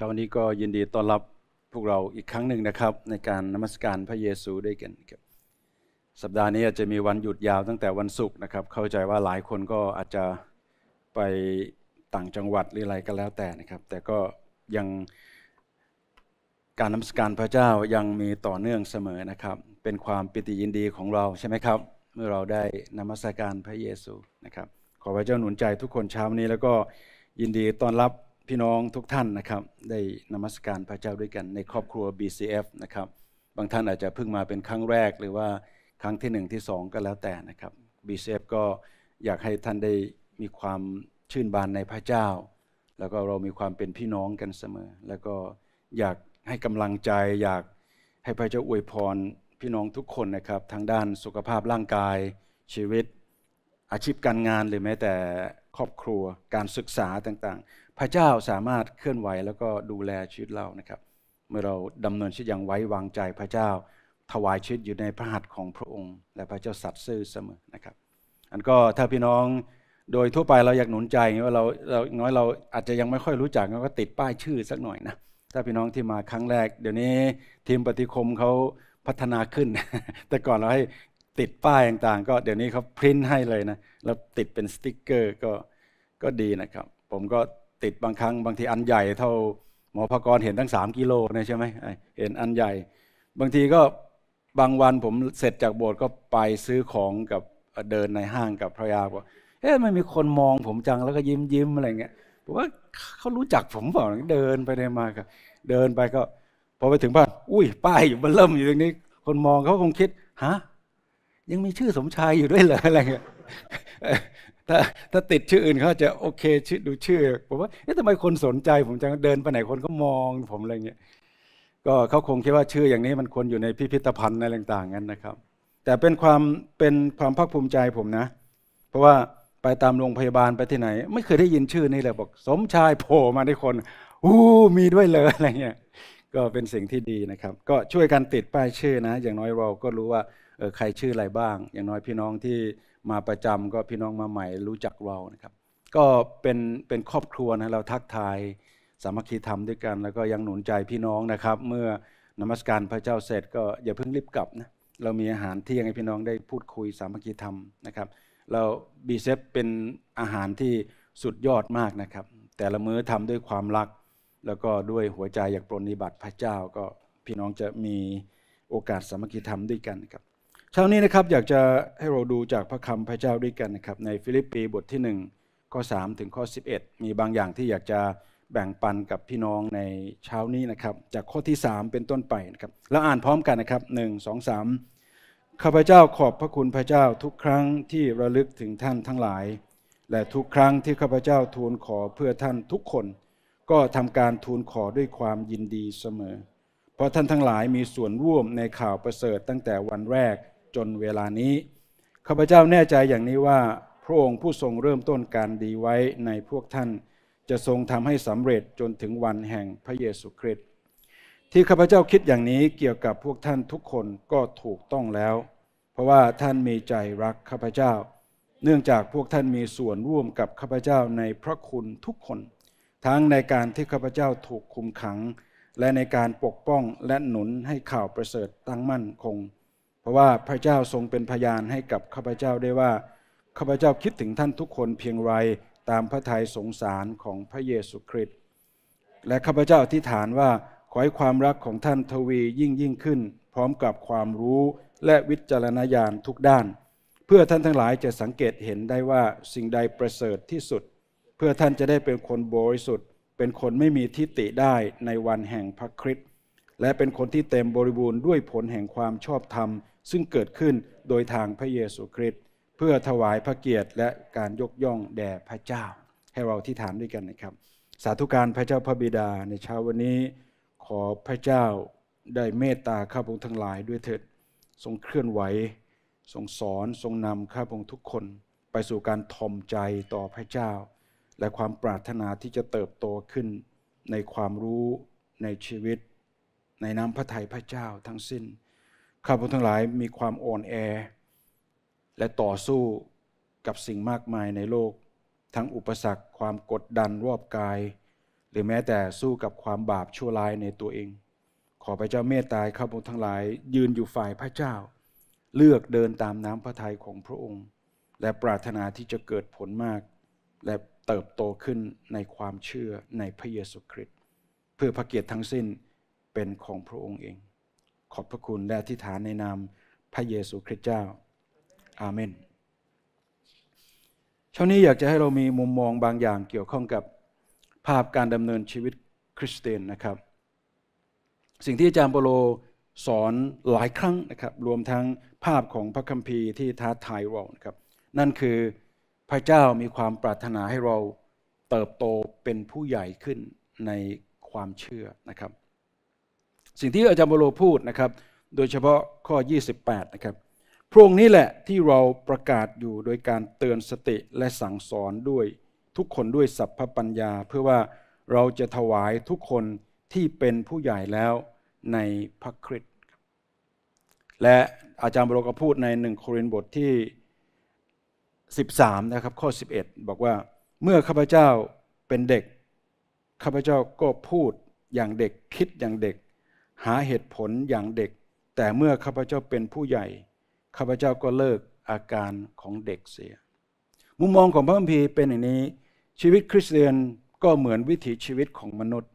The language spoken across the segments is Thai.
เช้านี้ก็ยินดีต้อนรับพวกเราอีกครั้งหนึ่งนะครับในการนมัสการพระเยซูด้วยกันครับสัปดาห์นี้อาจจะมีวันหยุดยาวตั้งแต่วันศุกร์นะครับเข้าใจว่าหลายคนก็อาจจะไปต่างจังหวัด หรืออะไรก็แล้วแต่นะครับ แต่ก็ยังการนมัสการพระเจ้ายังมีต่อเนื่องเสมอนะครับ เป็นความปิติยินดีของเราใช่ไหมครับ เมื่อเราได้นมัสการพระเยซูนะครับขอพระเจ้าหนุนใจทุกคนเช้านี้แล้วก็ยินดีต้อนรับพี่น้องทุกท่านนะครับได้นมัสการพระเจ้าด้วยกัน ในครอบครัว BCF นะครับบางท่านอาจจะเพิ่งมาเป็นครั้งแรกหรือว่าครั้งที่หนึ่งที่สองก็แล้วแต่นะครับ BCF ก็อยากให้ท่านได้มีความชื่นบานในพระเจ้า แล้วก็เรามีความเป็นพี่น้องกันเสมอ แล้วก็อยากให้กำลังใจอยากให้พระเจ้าอวยพรพี่น้องทุกคนนะครับทางด้านสุขภาพร่างกายชีวิตอาชีพการงานหรือแม้แต่ครอบครัวการศึกษาต่างๆพระเจ้าสามารถเคลื่อนไหวแล้วก็ดูแลชีวิตเรานะครับ เมื่อเราดำเนินชีวิตอย่างไว้วางใจพระเจ้าถวายชีวิตอยู่ในพระหัตถ์ของพระองค์ และพระเจ้าสัตย์ซื่อเสมอนะครับอันก็ถ้าพี่น้องโดยทั่วไปเราอยากหนุนใจว่าเราเราน้อยเราอาจจะยังไม่ค่อยรู้จักเราก็ติดป้ายชื่อสักหน่อยนะถ้าพี่น้องที่มาครั้งแรก เดี๋ยวนี้ทีมปฏิคมเขาพัฒนาขึ้น แต่ก่อนเราให้ติดป้ายต่างๆก็เดี๋ยวนี้เขาพิมพ์ให้เลยนะแล้วติดเป็นสติกเกอร์ก็ก็ดีนะครับ ผมก็ติดบางครั้งบางทีอันใหญ่เท่าหมอพกรเห็นทั้งสามกิโลนยใช่ไหมเห็นอันใหญ่ บางทีก็บางวันผมเสร็จจากโบสถ์ก็ไปซื้อของกับเดินในห้างกับพระยาบอกเอ๊ะมันมีคนมองผมจังแล้วก็ยิ้มยิ้มอะไรเงี้ยผมว่าเขารู้จักผมเปล่าเดินไปเดินมากบเดินไปก็ พอไปถึงบ้านอุ้ยป้ายอยู่มันเริ่มอยู่ตรงนี้คนมองเขาคงคิดฮะยังมีชื่อสมชายอยู่ด้วยเหรออะไรเงี้ยถ้าถ้าติดชื่ออื่นเขาจะโอเคชื่อดูชื่อผมว่าเอ๊ะทำไมคนสนใจผมจังเดินไปไหนคนก็มองผมอะไรเงี้ย ก็เขาคงคิดว่าชื่ออย่างนี้มันควรอยู่ในพิพิธภัณฑ์อะไรต่างๆนั้นนะครับ แต่เป็นความเป็นความภาคภูมิใจผมนะ เพราะว่าไปตามโรงพยาบาลไปที่ไหน ไม่เคยได้ยินชื่อนี่เลยบอก สมชายโผล่มาในคนอู้มีด้วยเลยอะไรเงี้ยก็เป็นสิ่งที่ดีนะครับ ก็ช่วยกันติดป้ายชื่อนะ อย่างน้อยเราก็รู้ว่าเออใครชื่ออะไรบ้าง อย่างน้อยพี่น้องที่มาประจำก็พี่น้องมาใหม่รู้จักเรานะครับ ก็เป็นเป็นครอบครัวนะเราทักทายสามัคคีธรรมด้วยกัน แล้วก็ยังหนุนใจพี่น้องนะครับ เมื่อนมัสการพระเจ้าเสร็จก็อย่าเพิ่งรีบกลับนะเรามีอาหารเที่ยงให้พี่น้องได้พูดคุยสามัคคีธรรมนะครับ เราบีเซฟเป็นอาหารที่สุดยอดมากนะครับ แต่ละมื้อทำด้วยความรัก แล้วก็ด้วยหัวใจอยากปรนนิบัติพระเจ้าก็พี่น้องจะมีโอกาสสามัคคีธรรมด้วยกันครับเช้านี้นะครับอยากจะให้เราดูจากพระคำพระเจ้าด้วยกันนะครับในฟิลิปปีบทที่ 1 ข้อ3ถึงข้อ11 มีบางอย่างที่อยากจะแบ่งปันกับพี่น้องในเช้านี้นะครับจากข้อที่ 3 เป็นต้นไปนะครับแล้วอ่านพร้อมกันนะครับ1 2 3ข้าพเจ้าขอบพระคุณพระเจ้าทุกครั้งที่ระลึกถึงท่านทั้งหลาย และทุกครั้งที่ข้าพเจ้าทูลขอเพื่อท่านทุกคน ก็ทำการทูลขอด้วยความยินดีเสมอ เพราะท่านทั้งหลายมีส่วนร่วมในข่าวประเสริฐตั้งแต่วันแรกจนเวลานี้ข้าพเจ้าแน่ใจอย่างนี้ว่าพระองค์ผู้ทรงเริ่มต้นการดีไว้ในพวกท่าน จะทรงทำให้สำเร็จจนถึงวันแห่งพระเยซูคริสต์ที่ข้าพเจ้าคิดอย่างนี้เกี่ยวกับพวกท่านทุกคนก็ถูกต้องแล้ว เพราะว่าท่านมีใจรักข้าพเจ้า เนื่องจากพวกท่านมีส่วนร่วมกับข้าพเจ้าในพระคุณทุกคน ทั้งในการที่ข้าพเจ้าถูกคุมขัง และในการปกป้องและหนุนให้ข่าวประเสริฐตั้งมั่นคงราะว่าพระเจ้าทรงเป็นพยานให้กับข้าพเจ้าได้ว่าข้าพเจ้าคิดถึงท่านทุกคนเพียงไรตามพระทัยสงสารของพระเยซูคริสต์และข้าพเจ้าอธิษฐานว่าขอให้ความรักของท่านทวียิ่งยิ่งขึ้น พร้อมกับความรู้และวิจารณญาณทุกด้าน เพื่อท่านทั้งหลายจะสังเกตเห็นได้ว่าสิ่งใดประเสริฐที่สุด เพื่อท่านจะได้เป็นคนบริสุทธิ์เป็นคนไม่มีทิฏฐิได้ในวันแห่งพระคริสต์และเป็นคนที่เต็มบริบูรณ์ด้วยผลแห่งความชอบธรรมซึ่งเกิดขึ้นโดยทางพระเยซูคริสต์เพื่อถวายพระเกียรติและการยกย่องแด่พระเจ้า ให้เราที่ฐานด้วยกันนะครับ สาธุการพระเจ้าพระบิดาในเช้าวันนี้ขอพระเจ้าได้เมตตาข้าพงทั้งหลาย ด้วยเถิดทรงเคลื่อนไหวทรงสอนทรงนำข้าพงทุกคนไปสู่การทอมใจต่อพระเจ้า และความปรารถนาที่จะเติบโตขึ้นในความรู้ในชีวิต ในน้ำพระทัยพระเจ้าทั้งสิ้นข้าพเจ้าทั้งหลายมีความอ่อนแอ และต่อสู้กับสิ่งมากมายในโลก ทั้งอุปสรรคความกดดันรอบกาย หรือแม้แต่สู้กับความบาปชั่วร้ายในตัวเอง ขอพระเจ้าเมตตาข้าพเจ้าทั้งหลาย ยืนอยู่ฝ่ายพระเจ้า เลือกเดินตามน้ำพระทัยของพระองค์ และปรารถนาที่จะเกิดผลมาก และเติบโตขึ้นในความเชื่อในพระเยซูคริสต์เพื่อพระเกียรติทั้งสิ้นเป็นของพระองค์เองขอบพระคุณและอธิษฐานในนามพระเยซูคริสต์เจ้า อาเมน เช้านี้อยากจะให้เรามีมุมมองบางอย่างเกี่ยวข้องกับภาพการดำเนินชีวิตคริสเตียนนะครับ สิ่งที่อาจารย์เปโลสอนหลายครั้งนะครับรวมทั้งภาพของพระคัมภีร์ที่ท้าทายเรานะครับนั่นคือพระเจ้ามีความปรารถนาให้เราเติบโตเป็นผู้ใหญ่ขึ้นในความเชื่อนะครับสิ่งที่อาจารย์โมโลพูดนะครับ โดยเฉพาะข้อ 28นะครับ พระองค์นี้แหละที่เราประกาศอยู่โดยการเตือนสติและสั่งสอนด้วยทุกคนด้วยสัพพปัญญาเพื่อว่าเราจะถวายทุกคนที่เป็นผู้ใหญ่แล้วในพระคริสต์ และอาจารย์บรก็พูดในหนึ่งโครินธ์บทที่ 13นะครับข้อ 11 บอกว่าเมื่อข้าพเจ้าเป็นเด็กข้าพเจ้าก็พูดอย่างเด็กคิดอย่างเด็กหาเหตุผลอย่างเด็ก แต่เมื่อข้าพเจ้าเป็นผู้ใหญ่ข้าพเจ้าก็เลิกอาการของเด็กเสีย มุมมองของพระคัมภีร์เป็นอย่างนี้ ชีวิตคริสเตียนก็เหมือนวิถีชีวิตของมนุษย์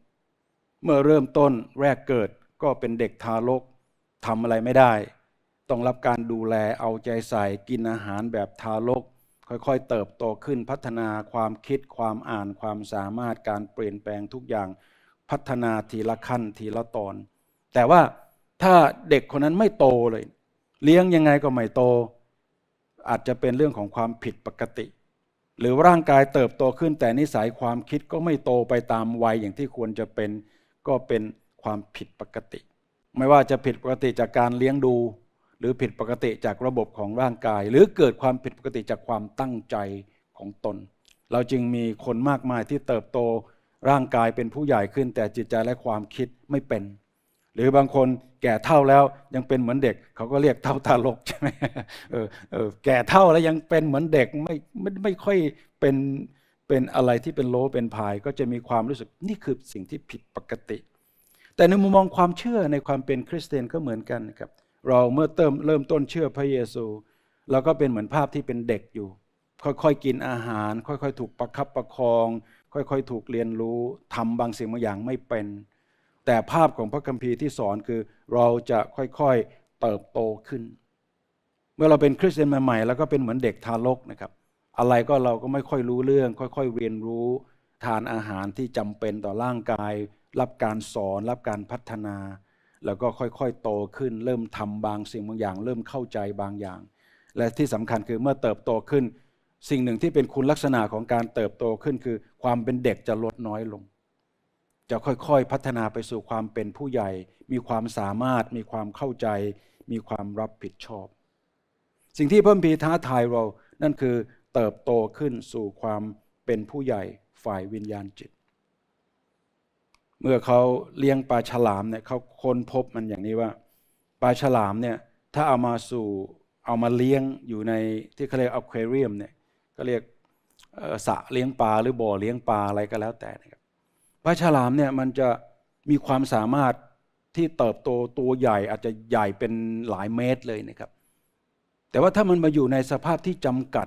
เมื่อเริ่มต้นแรกเกิดก็เป็นเด็กทารกทำอะไรไม่ได้ ต้องรับการดูแลเอาใจใส่กินอาหารแบบทารก ค่อยๆเติบโตขึ้นพัฒนาความคิดความอ่านความสามารถการเปลี่ยนแปลงทุกอย่างพัฒนาทีละขั้นทีละตอนแต่ว่าถ้าเด็กคนนั้นไม่โตเลย เลี้ยงยังไงก็ไม่โต อาจจะเป็นเรื่องของความผิดปกติ หรือร่างกายเติบโตขึ้น แต่นิสัยความคิดก็ไม่โตไปตามวัยอย่างที่ควรจะเป็นก็เป็นความผิดปกติ ไม่ว่าจะผิดปกติจากการเลี้ยงดูหรือผิดปกติจากระบบของร่างกาย หรือเกิดความผิดปกติจากความตั้งใจของตน เราจึงมีคนมากมายที่เติบโตร่างกายเป็นผู้ใหญ่ขึ้นแต่จิตใจและความคิดไม่เป็นหรือบางคนแก่เท่าแล้วยังเป็นเหมือนเด็กเขาก็เรียกเท่าตาลกใช่ไหมเออเออแก่เท่าแล้วยังเป็นเหมือนเด็กไม่ไม่ไม่ค่อยเป็นเป็นอะไรที่เป็นโลเป็นพายก็จะมีความรู้สึกนี่คือสิ่งที่ผิดปกติ แต่ในมุมมองความเชื่อในความเป็นคริสเตียนก็เหมือนกันครับเราเมื่อเติมเริ่มต้นเชื่อพระเยซูเราก็เป็นเหมือนภาพที่เป็นเด็กอยู่ ค่อยๆกินอาหาร ค่อยๆ ถูกประคับประคอง ค่อยๆถูกเรียนรู้ทำบางสิ่งบางอย่างไม่เป็นแต่ภาพของพระคัมภีร์ที่สอนคือเราจะค่อยๆเติบโตขึ้น เมื่อเราเป็นคริสเตียนใหม่ๆแล้วก็เป็นเหมือนเด็กทารกนะครับอะไรก็เราก็ไม่ค่อยรู้เรื่อง ค่อยๆเรียนรู้ ทานอาหารที่จำเป็นต่อร่างกาย รับการสอนรับการพัฒนา แล้วก็ค่อยๆโตขึ้น เริ่มทำบางสิ่งบางอย่างเริ่มเข้าใจบางอย่าง และที่สำคัญคือเมื่อเติบโตขึ้น สิ่งหนึ่งที่เป็นคุณลักษณะของการเติบโตขึ้นคือความเป็นเด็กจะลดน้อยลงจะค่อยๆ พัฒนาไปสู่ความเป็นผู้ใหญ่ มีความสามารถมีความเข้าใจ มีความรับผิดชอบ สิ่งที่พระพีท้าทายเรานั่นคือเติบโตขึ้นสู่ความเป็นผู้ใหญ่ฝ่ายวิญญาณจิต เมื่อเขาเลี้ยงปลาฉลามเนี่ยเขาค้นพบมันอย่างนี้ว่า ปลาฉลามเนี่ยถ้าเอามาสู่เอามาเลี้ยงอยู่ในที่เขาเรียกอะควาเรียมเนี่ยก็เรียกสระเลี้ยงปลาหรือบ่อเลี้ยงปลาอะไรก็แล้วแต่นะครับปลาฉลามเนี่ยมันจะมีความสามารถที่เติบโตตัวใหญ่ อาจจะใหญ่เป็นหลายเมตรเลยนะครับ แต่ว่าถ้ามันมาอยู่ในสภาพที่จำกัด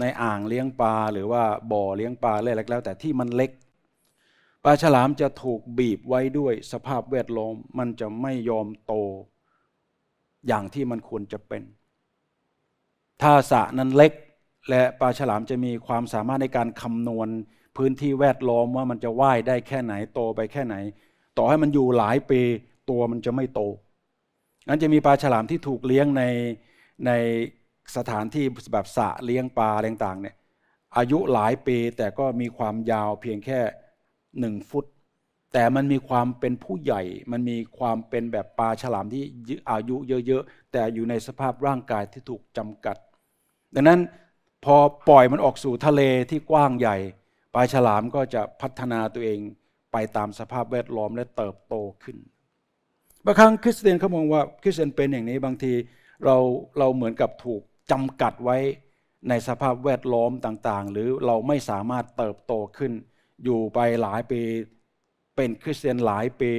ในอ่างเลี้ยงปลาหรือว่าบ่อเลี้ยงปลาอะไรแล้ว แต่ที่มันเล็กปลาฉลามจะถูกบีบไว้ด้วยสภาพแวดล้อมมันจะไม่ยอมโตอย่างที่มันควรจะเป็นถ้าสะนั้นเล็กและปลาฉลามจะมีความสามารถในการคำนวณพื้นที่แวดล้อมว่ามันจะว่ายได้แค่ไหนโตไปแค่ไหน ต่อให้มันอยู่หลายปีตัวมันจะไม่โตนั้นจะมีปลาฉลามที่ถูกเลี้ยงในในสถานที่แบบสะเลี้ยงปลาอะไรต่างเนี่ยอายุหลายปีแต่ก็มีความยาวเพียงแค่หนึ่งฟุตแต่มันมีความเป็นผู้ใหญ่ มันมีความเป็นแบบปลาฉลามที่อายุเยอะๆแต่อยู่ในสภาพร่างกายที่ถูกจำกัด ดังนั้นพอปล่อยมันออกสู่ทะเลที่กว้างใหญ่ปลายฉลามก็จะพัฒนาตัวเองไปตามสภาพแวดล้อมและเติบโตขึ้น บางครั้งคริสเตียนเขามองว่าคริสเตียนเป็นอย่างนี้บางทีเราเราเหมือนกับถูกจำกัดไว้ในสภาพแวดล้อมต่างๆ หรือเราไม่สามารถเติบโตขึ้น อยู่ไปหลายปีเป็นคริสเตียนหลายปี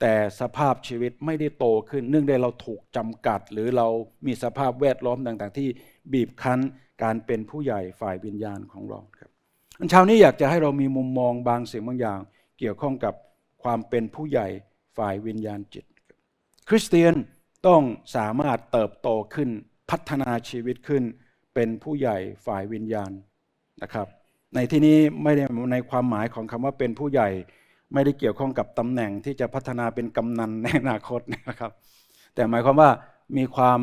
แต่สภาพชีวิตไม่ได้โตขึ้น เนื่องด้เราถูกจำกัดหรือเรามีสภาพแวดล้อมต่างๆ ที่บีบคั้นการเป็นผู้ใหญ่ฝ่ายวิญญาณของเราครับอันเช้านี้อยากจะให้เรามีมุมมองบางสิ่งบางอย่าง เกี่ยวข้องกับความเป็นผู้ใหญ่ฝ่ายวิญญาณจิต คริสเตียนต้องสามารถเติบโตขึ้นพัฒนาชีวิตขึ้นเป็นผู้ใหญ่ฝ่ายวิญญาณนะครับ ในที่นี้ไม่ได้ในความหมายของคำว่าเป็นผู้ใหญ่ไม่ได้เกี่ยวข้องกับตำแหน่งที่จะพัฒนาเป็นกำนันในอนาคตนะครับ แต่หมายความว่ามีความ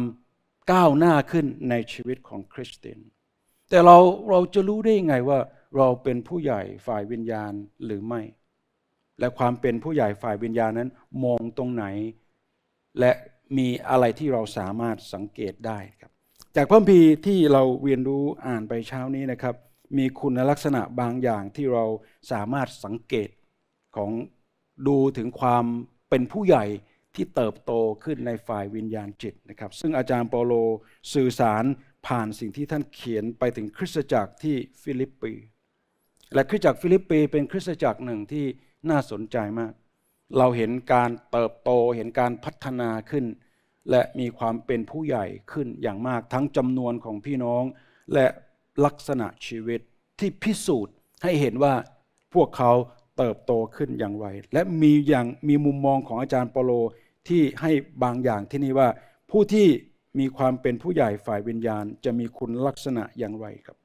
ก้าวหน้าขึ้นในชีวิตของคริสเตียนแต่เราเราจะรู้ได้ยังไงว่าเราเป็นผู้ใหญ่ฝ่ายวิญญาณหรือไม่ และความเป็นผู้ใหญ่ฝ่ายวิญญาณนั้นมองตรงไหน และมีอะไรที่เราสามารถสังเกตได้ครับจากพระพีที่เราเรียนรู้อ่านไปเช้านี้นะครับ มีคุณลักษณะบางอย่างที่เราสามารถสังเกตของดูถึงความเป็นผู้ใหญ่ที่เติบโตขึ้นในฝ่ายวิญญาณจิตนะครับ ซึ่งอาจารย์เปโลสื่อสารผ่านสิ่งที่ท่านเขียนไปถึงคริสตจักรที่ฟิลิปปีและคริสตจักรฟิลิปปีเป็นคริสตจักรหนึ่งที่น่าสนใจมาก เราเห็นการเติบโตเห็นการพัฒนาขึ้น และมีความเป็นผู้ใหญ่ขึ้นอย่างมากทั้งจำนวนของพี่น้อง และลักษณะชีวิตที่พิสูจน์ให้เห็นว่าพวกเขาเติบโตขึ้นอย่างไรและมีอย่างมีมุมมองของอาจารย์ปโลที่ให้บางอย่างที่นี่ว่าผู้ที่มีความเป็นผู้ใหญ่ฝ่ายวิญญาณ จะมีคุณลักษณะอย่างไรครับ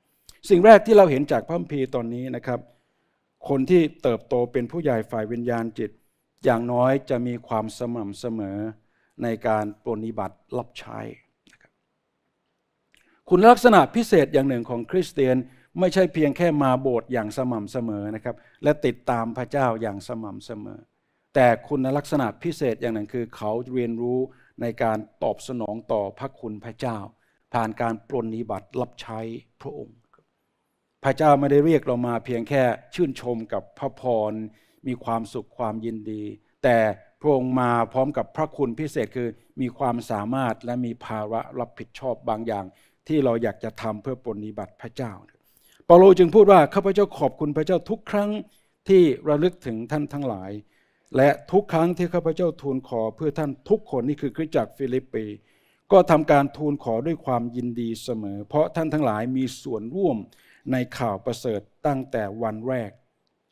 สิ่งแรกที่เราเห็นจากพระคัมภีร์ตอนนี้นะครับ คนที่เติบโตเป็นผู้ใหญ่ฝ่ายวิญญาณจิตอย่างน้อยจะมีความสม่ำเสมอ ในการปรนิบัติรับใช้ คุณลักษณะพิเศษอย่างหนึ่งของคริสเตียนไม่ใช่เพียงแค่มาโบสถ์อย่างสม่ำเสมอนะครับและติดตามพระเจ้าอย่างสม่ำเสมอ แต่คุณลักษณะพิเศษอย่างหนึ่งคือเขาเรียนรู้ในการตอบสนองต่อพระคุณพระเจ้า ผ่านการปรนนิบัติรับใช้พระองค์พระเจ้าไม่ได้เรียกเรามาเพียงแค่ชื่นชมกับพระพร มีความสุขความยินดี แต่ พระองค์มาพร้อมกับพระคุณพิเศษคือมีความสามารถและมีภาระรับผิดชอบบางอย่าง ที่เราอยากจะทำเพื่อปฏิบัติพระเจ้า เปาโลจึงพูดว่าข้าพเจ้าขอบคุณพระเจ้าทุกครั้งที่ระลึกถึงท่านทั้งหลาย และทุกครั้งที่ข้าพเจ้าทูลขอเพื่อท่านทุกคนนี่คือคริสตจักรฟิลิปปี ก็ทำการทูลขอด้วยความยินดีเสมอ เพราะท่านทั้งหลายมีส่วนร่วมในข่าวประเสริฐตั้งแต่วันแรก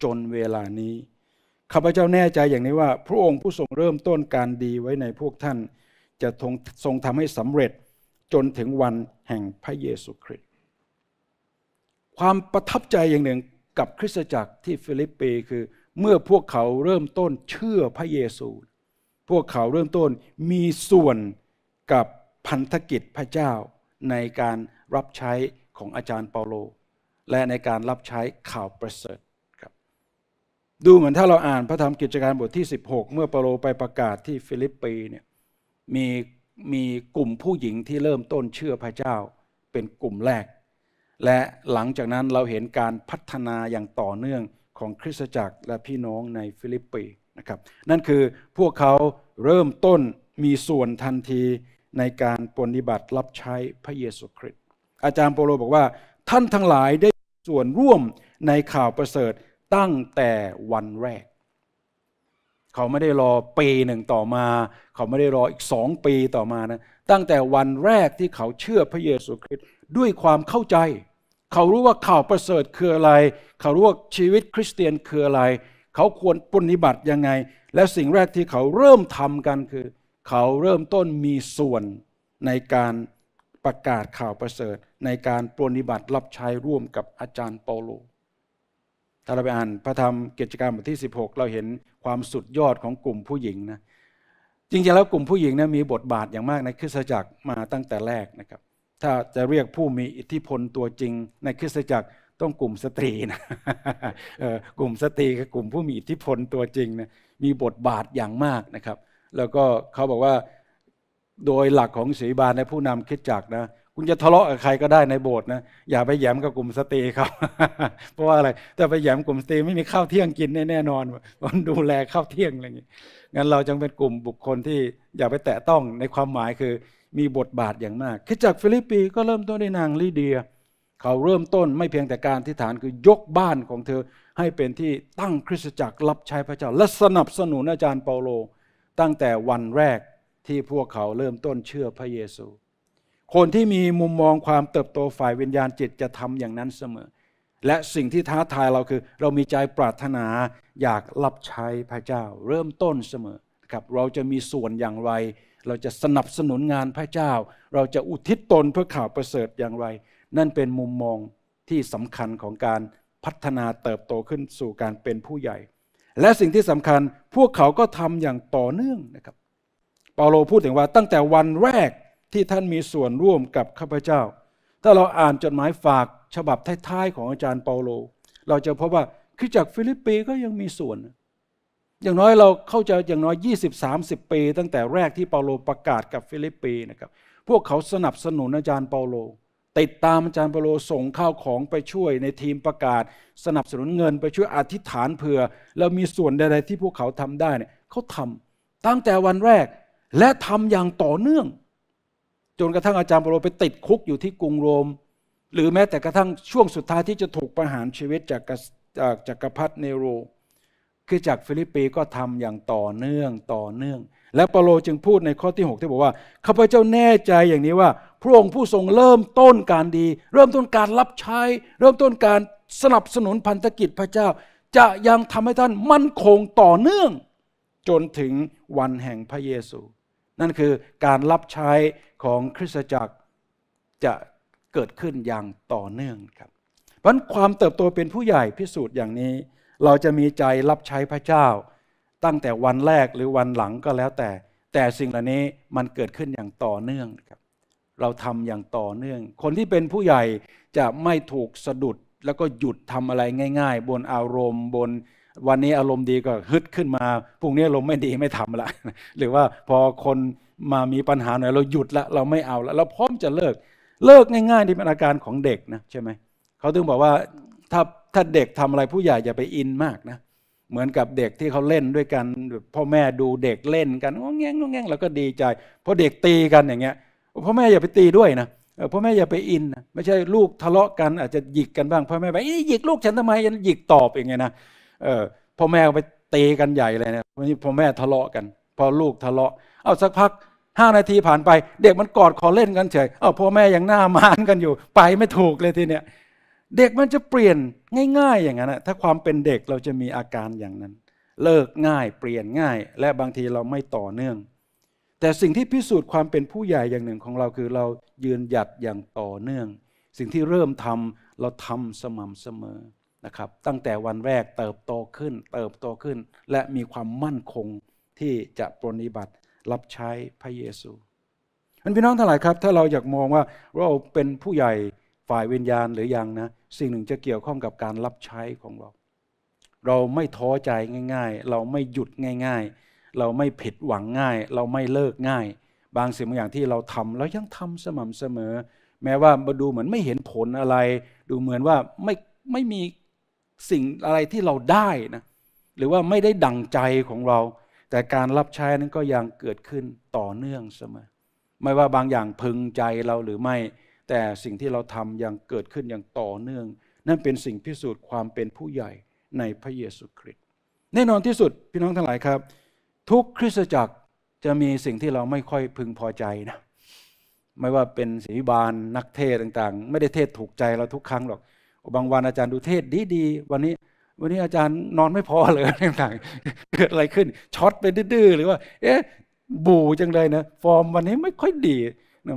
จนเวลานี้ข้าพเจ้าแน่ใจอย่างนี้ว่าพระองค์ผู้ทรงเริ่มต้นการดีไว้ในพวกท่าน จะทรงทำให้สำเร็จจนถึงวันแห่งพระเยซูคริสต์ความประทับใจอย่างหนึ่งกับคริสตจักรที่ฟิลิปปีคือ เมื่อพวกเขาเริ่มต้นเชื่อพระเยซู พวกเขาเริ่มต้นมีส่วนกับพันธกิจพระเจ้าในการรับใช้ของอาจารย์เปาโลและในการรับใช้ข่าวประเสริฐครับดูเหมือนถ้าเราอ่านพระธรรมกิจการบทที่ 16 เมื่อเปโลไปประกาศที่ฟิลิปปีเนี่ยมีมีกลุ่มผู้หญิงที่เริ่มต้นเชื่อพระเจ้าเป็นกลุ่มแรก และหลังจากนั้นเราเห็นการพัฒนาอย่างต่อเนื่องของคริสตจักรและพี่น้องในฟิลิปปีนะครับนั่นคือพวกเขาเริ่มต้นมีส่วนทันทีในการปฏิบัติรับใช้พระเยซูคริสต์อาจารย์โปโลบอกว่าท่านทั้งหลายได้ส่วนร่วมในข่าวประเสริฐตั้งแต่วันแรก เขาไม่ได้รอปีหนึ่งต่อมา เขาไม่ได้รออีกสองปีต่อมานะตั้งแต่วันแรกที่เขาเชื่อพระเยซูคริสต์ด้วยความเข้าใจ เขารู้ว่าข่าวประเสริฐคืออะไร เขารู้ว่าชีวิตคริสเตียนคืออะไร เขาควรปฏิบัติยังไง และสิ่งแรกที่เขาเริ่มทำกันคือ เขาเริ่มต้นมีส่วนในการประกาศข่าวประเสริฐในการปรนิบัติรับใช้ร่วมกับอาจารย์เปาโล ถ้าเราไปอ่านพระธรรมกิจการบทที่ 16 เราเห็นความสุดยอดของกลุ่มผู้หญิงนะ จริงๆ แล้วกลุ่มผู้หญิงนะมีบทบาทอย่างมากในคริสตจักร มาตั้งแต่แรกนะครับ ถ้าจะเรียกผู้มีอิทธิพลตัวจริงในคริสตจักร ต้องกลุ่มสตรีนะกลุ่มสตรีคือกลุ่มผู้มีอิทธิพลตัวจริงนะมีบทบาทอย่างมากนะครับ แล้วก็เขาบอกว่าโดยหลักของศรีบาลในผู้นำคิดจักนะ คุณจะทะเลาะกับใครก็ได้ในโบสถ์นะอย่าไปแย้มกับกลุ่มสตรีเขาเพราะว่าอะไรแต่ไปแย้มกลุ่มสตรีไม่มีข้าวเที่ยงกินแน่นอน มันดูแลข้าวเที่ยงอะไรอย่างนี้งั้นเราจึงเป็นกลุ่มบุคคลที่อย่าไปแตะต้องในความหมายคือมีบทบาทอย่างมากคิดจักฟิลิปปีก็เริ่มต้นด้วยนางลิเดีย เขาเริ่มต้นไม่เพียงแต่การที่ฐานคือยกบ้านของเธอให้เป็นที่ตั้งคริสตจักรรับใช้พระเจ้าและสนับสนุนอาจารย์เปาโล ตั้งแต่วันแรกที่พวกเขาเริ่มต้นเชื่อพระเยซู คนที่มีมุมมองความเติบโตฝ่ายวิญญาณจิตจะทำอย่างนั้นเสมอ และสิ่งที่ท้าทายเราคือเรามีใจปรารถนาอยากรับใช้พระเจ้า เริ่มต้นเสมอครับ เราจะมีส่วนอย่างไร เราจะสนับสนุนงานพระเจ้า เราจะอุทิศตนเพื่อข่าวประเสริฐอย่างไร นั่นเป็นมุมมองที่สำคัญของการพัฒนาเติบโตขึ้นสู่การเป็นผู้ใหญ่ และสิ่งที่สำคัญพวกเขาก็ทำอย่างต่อเนื่องนะครับเปาโล พูดถึงว่าตั้งแต่วันแรกที่ท่านมีส่วนร่วมกับข้าพเจ้า ถ้าเราอ่านจดหมายฝากฉบับท้ายๆของอาจารย์เปาโล เราจะพบว่าคือจากฟิลิปปีก็ยังมีส่วน อย่างน้อย เราเข้าใจอย่างน้อย20-30ปี ตั้งแต่แรกที่เปาโลประกาศกับฟิลิปปีนะครับพวกเขาสนับสนุนอาจารย์เปาโล ติดตามอาจารย์เปาโลส่งข้าวของไปช่วยในทีมประกาศ สนับสนุนเงิน ไปช่วยอธิษฐานเผื่อแล้วมีส่วนใดๆที่พวกเขาทำได้เนี่ยเขาทำ ตั้งแต่วันแรกและทำอย่างต่อเนื่อง จนกระทั่งอาจารย์เปโลไปติดคุกอยู่ที่กรุงโรม หรือแม้แต่กระทั่งช่วงสุดท้ายที่จะถูกประหารชีวิตจากจากจักรพรรดิเนโร คือจากฟิลิปปีก็ทำอย่างต่อเนื่องต่อเนื่อง และเปโลจึงพูดในข้อที่ 6 ที่บอกว่าข้าพเจ้าแน่ใจอย่างนี้ว่า พระองค์ผู้ทรงเริ่มต้นการดี เริ่มต้นการรับใช้ เริ่มต้นการสนับสนุนพันธกิจพระเจ้า จะยังทำให้ท่านมั่นคงต่อเนื่อง จนถึงวันแห่งพระเยซูนั่นคือการรับใช้ของคริสตจักรจะเกิดขึ้นอย่างต่อเนื่องครับ เพราะความเติบโตเป็นผู้ใหญ่พิสูจน์อย่างนี้ เราจะมีใจรับใช้พระเจ้า ตั้งแต่วันแรกหรือวันหลังก็แล้วแต่ แต่สิ่งเหล่านี้มันเกิดขึ้นอย่างต่อเนื่องครับเราทำอย่างต่อเนื่อง คนที่เป็นผู้ใหญ่จะไม่ถูกสะดุด แล้วก็หยุดทำอะไรง่าย ๆ บนอารมณ์บนวันนี้อารมณ์ดีก็ฮึดขึ้นมา พรุ่งนี้อารมณ์ไม่ดีไม่ทำละ หรือว่าพอคนมามีปัญหาหน่อยเราหยุดละ เราไม่เอาละเราพร้อมจะเลิกเลิกง่ายๆที่เป็นอาการของเด็กนะใช่ไหมเขาถึงบอกว่าถ้าถ้าเด็กทำอะไรผู้ใหญ่อย่าไปอินมากนะเหมือนกับเด็กที่เขาเล่นด้วยกันพ่อแม่ดูเด็กเล่น กันงงแงงงแงงแล้วก็ดีใจพอเด็กตีกันอย่างเงี้ยพ่อแม่อย่าไปตีด้วยนะพ่อแม่อย่าไปอินไม่ใช่ลูกทะเลาะกันอาจจะหยิกกันบ้างพ่อแม่ไปหยิกลูกฉันทำไมหยิกตอบอย่างเงี้ยนะเออพ่อแม่ไปตีกันใหญ่เลยนวันนี้พ่อแม่ทะเลาะกัน พอลูกทะเลาะ เอาสักพักห้านาทีผ่านไป เด็กมันกอดขอเล่นกันเฉยเอาพ่อแม่ยังหน้ามานกันอยู่ ไปไม่ถูกเลยทีเนี้ยเด็กมันจะเปลี่ยนง่าย ๆ อย่างนั้นนะถ้าความเป็นเด็กเราจะมีอาการอย่างนั้น เลิกง่ายเปลี่ยนง่าย และบางทีเราไม่ต่อเนื่อง แต่สิ่งที่พิสูจน์ความเป็นผู้ใหญ่อย่างหนึ่งของเราคือเรายืนหยัดอย่างต่อเนื่อง สิ่งที่เริ่มทำเราทำสม่ำเสมอนะครับตั้งแต่วันแรกเติบโตขึ้น เติบโตขึ้น และมีความมั่นคงที่จะปรนิบัติรับใช้พระเยซูอันพี่น้องทั้งหลายครับ ถ้าเราอยากมองว่าเราเป็นผู้ใหญ่ฝ่ายวิญญาณหรือยังนะ สิ่งหนึ่งจะเกี่ยวข้องกับการรับใช้ของเรา เราไม่ท้อใจง่าย ๆ เราไม่หยุดง่ายๆ เราไม่ผิดหวังง่าย เราไม่เลิกง่าย บางสิ่งบางอย่างที่เราทำเรายังทำสม่ำเสมอ แม้ว่ามาดูเหมือนไม่เห็นผลอะไร ดูเหมือนว่าไม่ไม่มีสิ่งอะไรที่เราได้นะหรือว่าไม่ได้ดังใจของเรา แต่การรับใช้นั้นก็ยังเกิดขึ้นต่อเนื่องเสมอไม่ว่าบางอย่างพึงใจเราหรือไม่แต่สิ่งที่เราทำยังเกิดขึ้นอย่างต่อเนื่อง นั่นเป็นสิ่งพิสูจน์ความเป็นผู้ใหญ่ในพระเยซูคริสต์แน่นอนที่สุดพี่น้องทั้งหลายครับ ทุกคริสตจักรจะมีสิ่งที่เราไม่ค่อยพึงพอใจนะไม่ว่าเป็นศิบาลนนักเทศต่างๆ ไม่ได้เทศถูกใจเราทุกครั้งหรอกบางวันอาจารย์ดูเทศ ดีดีวันนี้ วันนี้อาจารย์นอนไม่พอเลยต่างเกิดอะไรขึ้นช็อตไปดื้อหรือว่า เอ๊ะบูจังเลยนะ ฟอร์มวันนี้ไม่ค่อยดี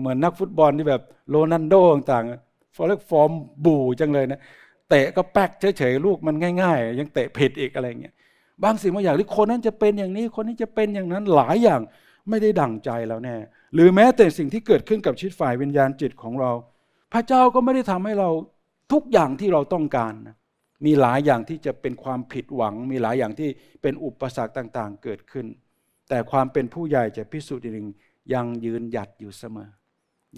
เหมือนนักฟุตบอลที่แบบโรนันโดต่างๆฟอร์ฟอร์มบูจังเลยนะเตะก็แป๊กเฉยๆลูกมันง่ายๆยังเตะผิดอีกอะไรเงี้ยบางสิ่งบางอย่างที่คนนั้นจะเป็นอย่างนี้คนนี้จะเป็นอย่างนั้นหลายอย่าง ไม่ได้ดั่งใจแล้วแน่หรือแม้แต่สิ่งที่เกิดขึ้นกับชีวิตฝ่ายวิญญาณจิตของเรา พระเจ้าก็ไม่ได้ทำให้เราทุกอย่างที่เราต้องการ มีหลายอย่างที่จะเป็นความผิดหวังมีหลายอย่างที่เป็นอุปสรรคต่างๆ เกิดขึ้น แต่ความเป็นผู้ใหญ่จะพิสูจน์หนึ่งยังยืนหยัดอยู่เสมอ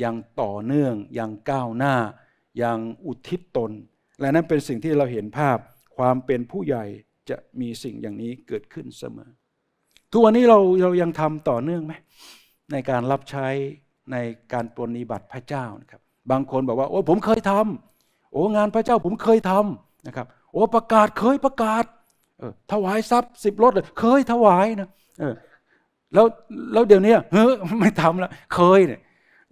ยังต่อเนื่องยังก้าวหน้า ยังอุทิศตน และนั่นเป็นสิ่งที่เราเห็นภาพความเป็นผู้ใหญ่จะมีสิ่งอย่างนี้เกิดขึ้นเสมอทุกวันนี้เราเรายังทำต่อเนื่องไหมในการรับใช้ในการปรนิบัติพระเจ้านะครับ บางคนบอกว่าโอ้ผมเคยทำโอ้งานพระเจ้าผมเคยทำนะครับโอ้ประกาศเคยประกาศออถวายทรัพย์สิบรถเลยเคยถวายนะเออแล้วแล้วเดี๋ยวนี้เฮ้ยไม่ทำแล้วเคยเนี่ย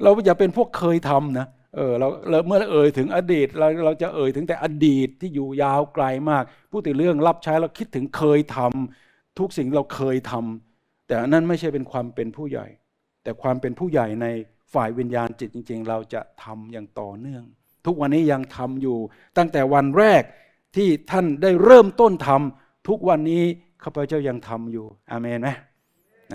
เราอย่าเป็นพวกเคยทำนะเออเราเมื่อเอ่ยถึงอดีต เราเราจะเอ่ยถึงแต่อดีตที่อยู่ยาวไกลมากพูดถึงเรื่องรับใช้เราคิดถึงเคยทำทุกสิ่งเราเคยทำแต่นั่นไม่ใช่เป็นความเป็นผู้ใหญ่ แต่ความเป็นผู้ใหญ่ในฝ่ายวิญญาณจิตจริง ๆ เราจะทำอย่างต่อเนื่องทุกวันนี้ยังทำอยู่ตั้งแต่วันแรกที่ท่านได้เริ่มต้นทำทุกวันนี้ข้าพเจ้ายังทำอยู่อาเมนไหม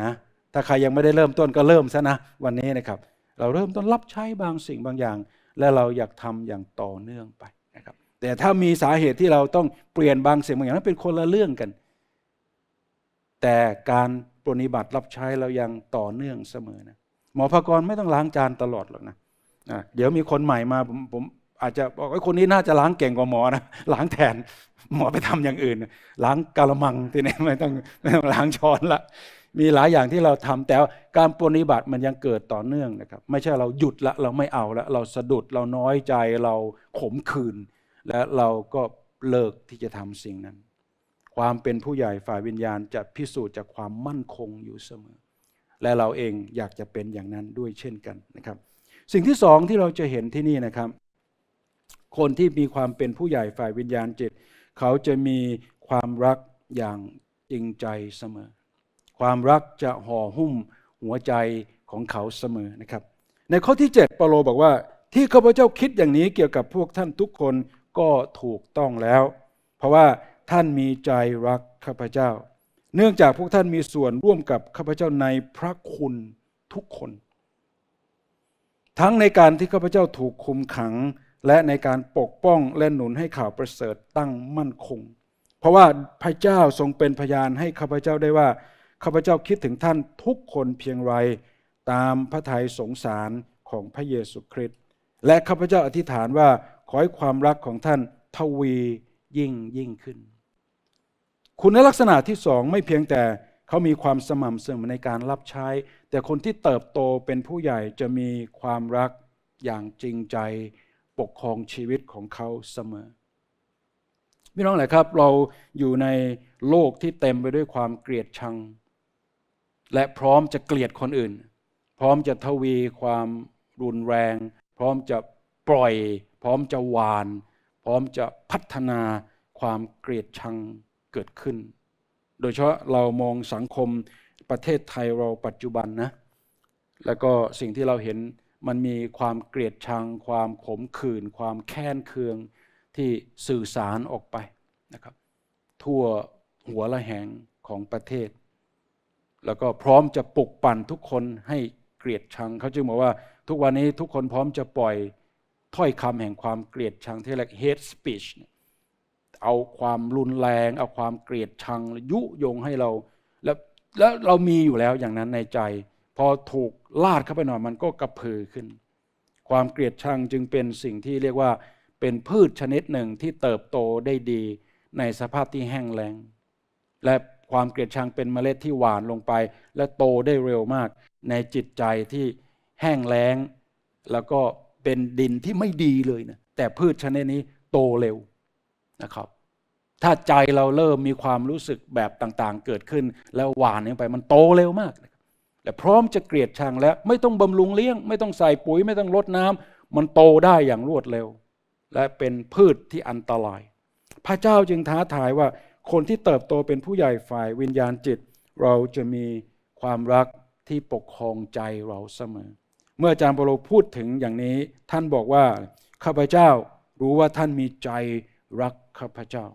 นะ ถ้าใครยังไม่ได้เริ่มต้นก็เริ่มซะนะ วันนี้นะครับ เราเริ่มต้นรับใช้บางสิ่งบางอย่าง และเราอยากทำอย่างต่อเนื่องไปนะครับแต่ถ้ามีสาเหตุที่เราต้องเปลี่ยนบางสิ่งบางอย่างนั้น เป็นคนละเรื่องกัน แต่การปฏิบัติรับใช้เรายังต่อเนื่องเสมอนะหมอภากรไม่ต้องล้างจานตลอดหรอกนะะเดี๋ยวมีคนใหม่มาผมอาจจะบอกว่าคนนี้น่าจะล้างเก่งกว่าหมอนะล้างแทน หมอไปทำอย่างอื่นล้างกาละมังที่นีนไม่ต้องไม่ต้องล้างช้อนละมีหลายอย่างที่เราทำแต่ การปฏิบัติมันยังเกิดต่อเนื่องนะครับ ไม่ใช่เราหยุดละเราไม่เอาละเราสะดุดเราน้อยใจเราขมขื่นและเราก็เลิกที่จะทำสิ่งนั้น ความเป็นผู้ใหญ่ฝ่ายวิญญาณจะพิสูจน์จากความมั่นคงอยู่เสมอ และเราเองอยากจะเป็นอย่างนั้นด้วยเช่นกันนะครับ สิ่งที่สองที่เราจะเห็นที่นี่นะครับคนที่มีความเป็นผู้ใหญ่ฝ่ายวิญญาณจิตเขาจะมีความรักอย่างจริงใจเสมอ ความรักจะห่อหุ้มหัวใจของเขาเสมอนะครับ ในข้อที่7เปโลบอกว่า ที่ข้าพเจ้าคิดอย่างนี้เกี่ยวกับพวกท่านทุกคนก็ถูกต้องแล้ว เพราะว่าท่านมีใจรักข้าพเจ้า เนื่องจากพวกท่านมีส่วนร่วมกับข้าพเจ้าในพระคุณทุกคน ทั้งในการที่ข้าพเจ้าถูกคุมขังและในการปกป้องและหนุนให้ข่าวประเสริฐตั้งมั่นคง เพราะว่าพระเจ้าทรงเป็นพยานให้ข้าพเจ้าได้ว่าข้าพเจ้าคิดถึงท่านทุกคนเพียงไรตามพระทัยสงสารของพระเยซูคริสต์และข้าพเจ้าอธิษฐานว่าขอให้ความรักของท่านทวียิ่งยิ่งขึ้น คุณลักษณะที่สองไม่เพียงแต่เขามีความสม่ำเสมอในการรับใช้ แต่คนที่เติบโตเป็นผู้ใหญ่จะมีความรักอย่างจริงใจปกครองชีวิตของเขาเสมอ พี่น้องหลายครับ เราอยู่ในโลกที่เต็มไปด้วยความเกลียดชัง และพร้อมจะเกลียดคนอื่น พร้อมจะทวีความรุนแรง พร้อมจะปล่อย พร้อมจะวาน พร้อมจะพัฒนาความเกลียดชังเกิดขึ้น โดยเฉพาะเรามองสังคมประเทศไทยเราปัจจุบันนะแล้วก็สิ่งที่เราเห็นมันมีความเกลียดชังความขมขื่นความแค้นเคืองที่สื่อสารออกไปนะครับ ทั่วหัวละแหงของประเทศ แล้วก็พร้อมจะปลุกปั่นทุกคนให้เกลียดชังเขาจึงบอกว่า ทุกวันนี้ทุกคนพร้อมจะปล่อยถ้อยคำแห่งความเกลียดชังที่เรียก hate speech เอาความรุนแรงเอาความเกลียดชังยุยงให้เราแล้วแล้วเรามีอยู่แล้วอย่างนั้นในใจพอถูกลาดเข้าไปหน่อยมันก็กระเพือขึ้น ความเกลียดชังจึงเป็นสิ่งที่เรียกว่าเป็นพืชชนิดหนึ่งที่เติบโตได้ดี ในสภาพที่แห้งแล้งและความเกลียดชังเป็นเมล็ดที่หวานลงไป และโตได้เร็วมาก ในจิตใจที่แห้งแล้ง แล้วก็เป็นดินที่ไม่ดีเลยนะแต่พืชชนิดนี้โตเร็วนะครับ ถ้าใจเราเริ่มมีความรู้สึกแบบต่างๆ เกิดขึ้นแล้วหวานลงไปมันโตเร็วมากและพร้อมจะเกลียดชังแล้วไม่ต้องบำรุงเลี้ยงไม่ต้องใส่ปุ๋ยไม่ต้องรดน้ำมันโตได้อย่างรวดเร็ว และเป็นพืชที่อันตราย พระเจ้าจึงท้าทายว่าคนที่เติบโตเป็นผู้ใหญ่ฝ่ายวิญญาณจิต เราจะมีความรักที่ปกครองใจเราเสมอ เมื่ออาจารย์เปโลพูดถึงอย่างนี้ท่านบอกว่า ข้าพเจ้ารู้ว่าท่านมีใจรักข้าพเจ้า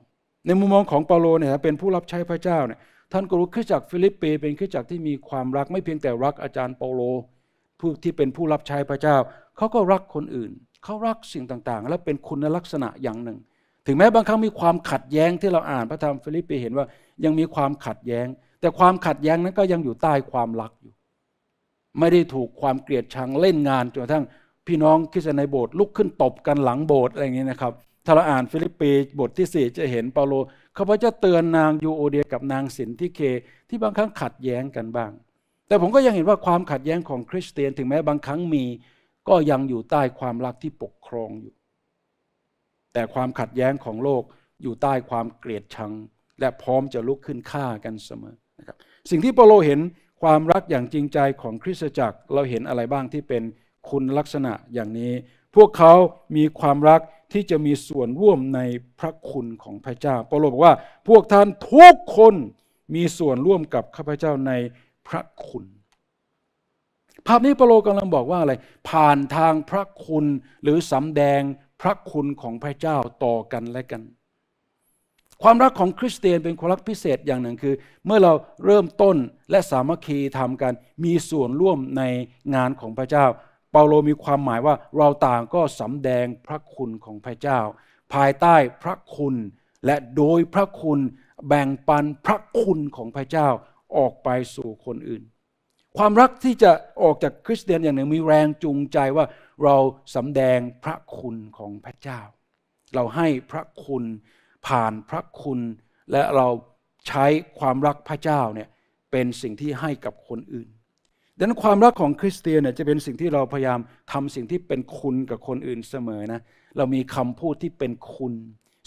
ในมุมมองของเปาโลเนี่ยเป็นผู้รับใช้พระเจ้าเนี่ยท่านก็รู้คริสตจักรฟิลิปปีเป็นคริสตจักรที่มีความรักไม่เพียงแต่รักอาจารย์เปาโลผู้ที่เป็นผู้รับใช้พระเจ้าเขาก็รักคนอื่นเขารักสิ่งต่างๆ และเป็นคุณลักษณะอย่างหนึ่ง ถึงแม้บางครั้งมีความขัดแย้งที่เราอ่านพระธรรมฟิลิปปีเห็นว่ายังมีความขัดแย้ง แต่ความขัดแย้งนั้นก็ยังอยู่ใต้ความรักอยู่ ไม่ได้ถูกความเกลียดชังเล่นงานจนกระทั่งพี่น้องคริสเตียนในโบสถ์ลุกขึ้นตบกันหลังโบสถ์อะไรอย่างนี้นะครับ ถ้าเราอ่านฟิลิปปีบทที่4จะเห็นเปาโลข้าพเจ้าเตือนนางยูโอเดียกับนางสินที่เคที่บางครั้งขัดแย้งกันบ้าง แต่ผมก็ยังเห็นว่าความขัดแย้งของคริสเตียนถึงแม้บางครั้งมี ก็ยังอยู่ใต้ความรักที่ปกครองอยู่ แต่ความขัดแย้งของโลกอยู่ใต้ความเกลียดชัง และพร้อมจะลุกขึ้นฆ่ากันเสมอนะครับสิ่งที่เปโลเห็นความรักอย่างจริงใจของคริสตจักรเราเห็นอะไรบ้างที่เป็นคุณลักษณะอย่างนี้ พวกเขามีความรักที่จะมีส่วนร่วมในพระคุณของพระเจ้าเปาโลบอกว่า พวกท่านทุกคนมีส่วนร่วมกับข้าพเจ้าในพระคุณ ภาพนี้เปาโลกำลังบอกว่าอะไร ผ่านทางพระคุณหรือสำแดงพระคุณของพระเจ้าต่อกันและกัน ความรักของคริสเตียนเป็นความรักพิเศษอย่างหนึ่งคือ เมื่อเราเริ่มต้นและสามัคคีทำกันมีส่วนร่วมในงานของพระเจ้าเปาโลมีความหมายว่าเราต่างก็สำแดงพระคุณของพระเจ้า ภายใต้พระคุณ และโดยพระคุณแบ่งปันพระคุณของพระเจ้าออกไปสู่คนอื่น ความรักที่จะออกจากคริสเตียนอย่างหนึ่งมีแรงจูงใจว่าเราสำแดงพระคุณของพระเจ้า เราให้พระคุณผ่านพระคุณ และเราใช้ความรักพระเจ้าเนี่ยเป็นสิ่งที่ให้กับคนอื่นดังนั้นความรักของคริสเตียนเนี่ยจะเป็นสิ่งที่เราพยายามทำสิ่งที่เป็นคุณกับคนอื่นเสมอนะเรามีคำพูดที่เป็นคุณ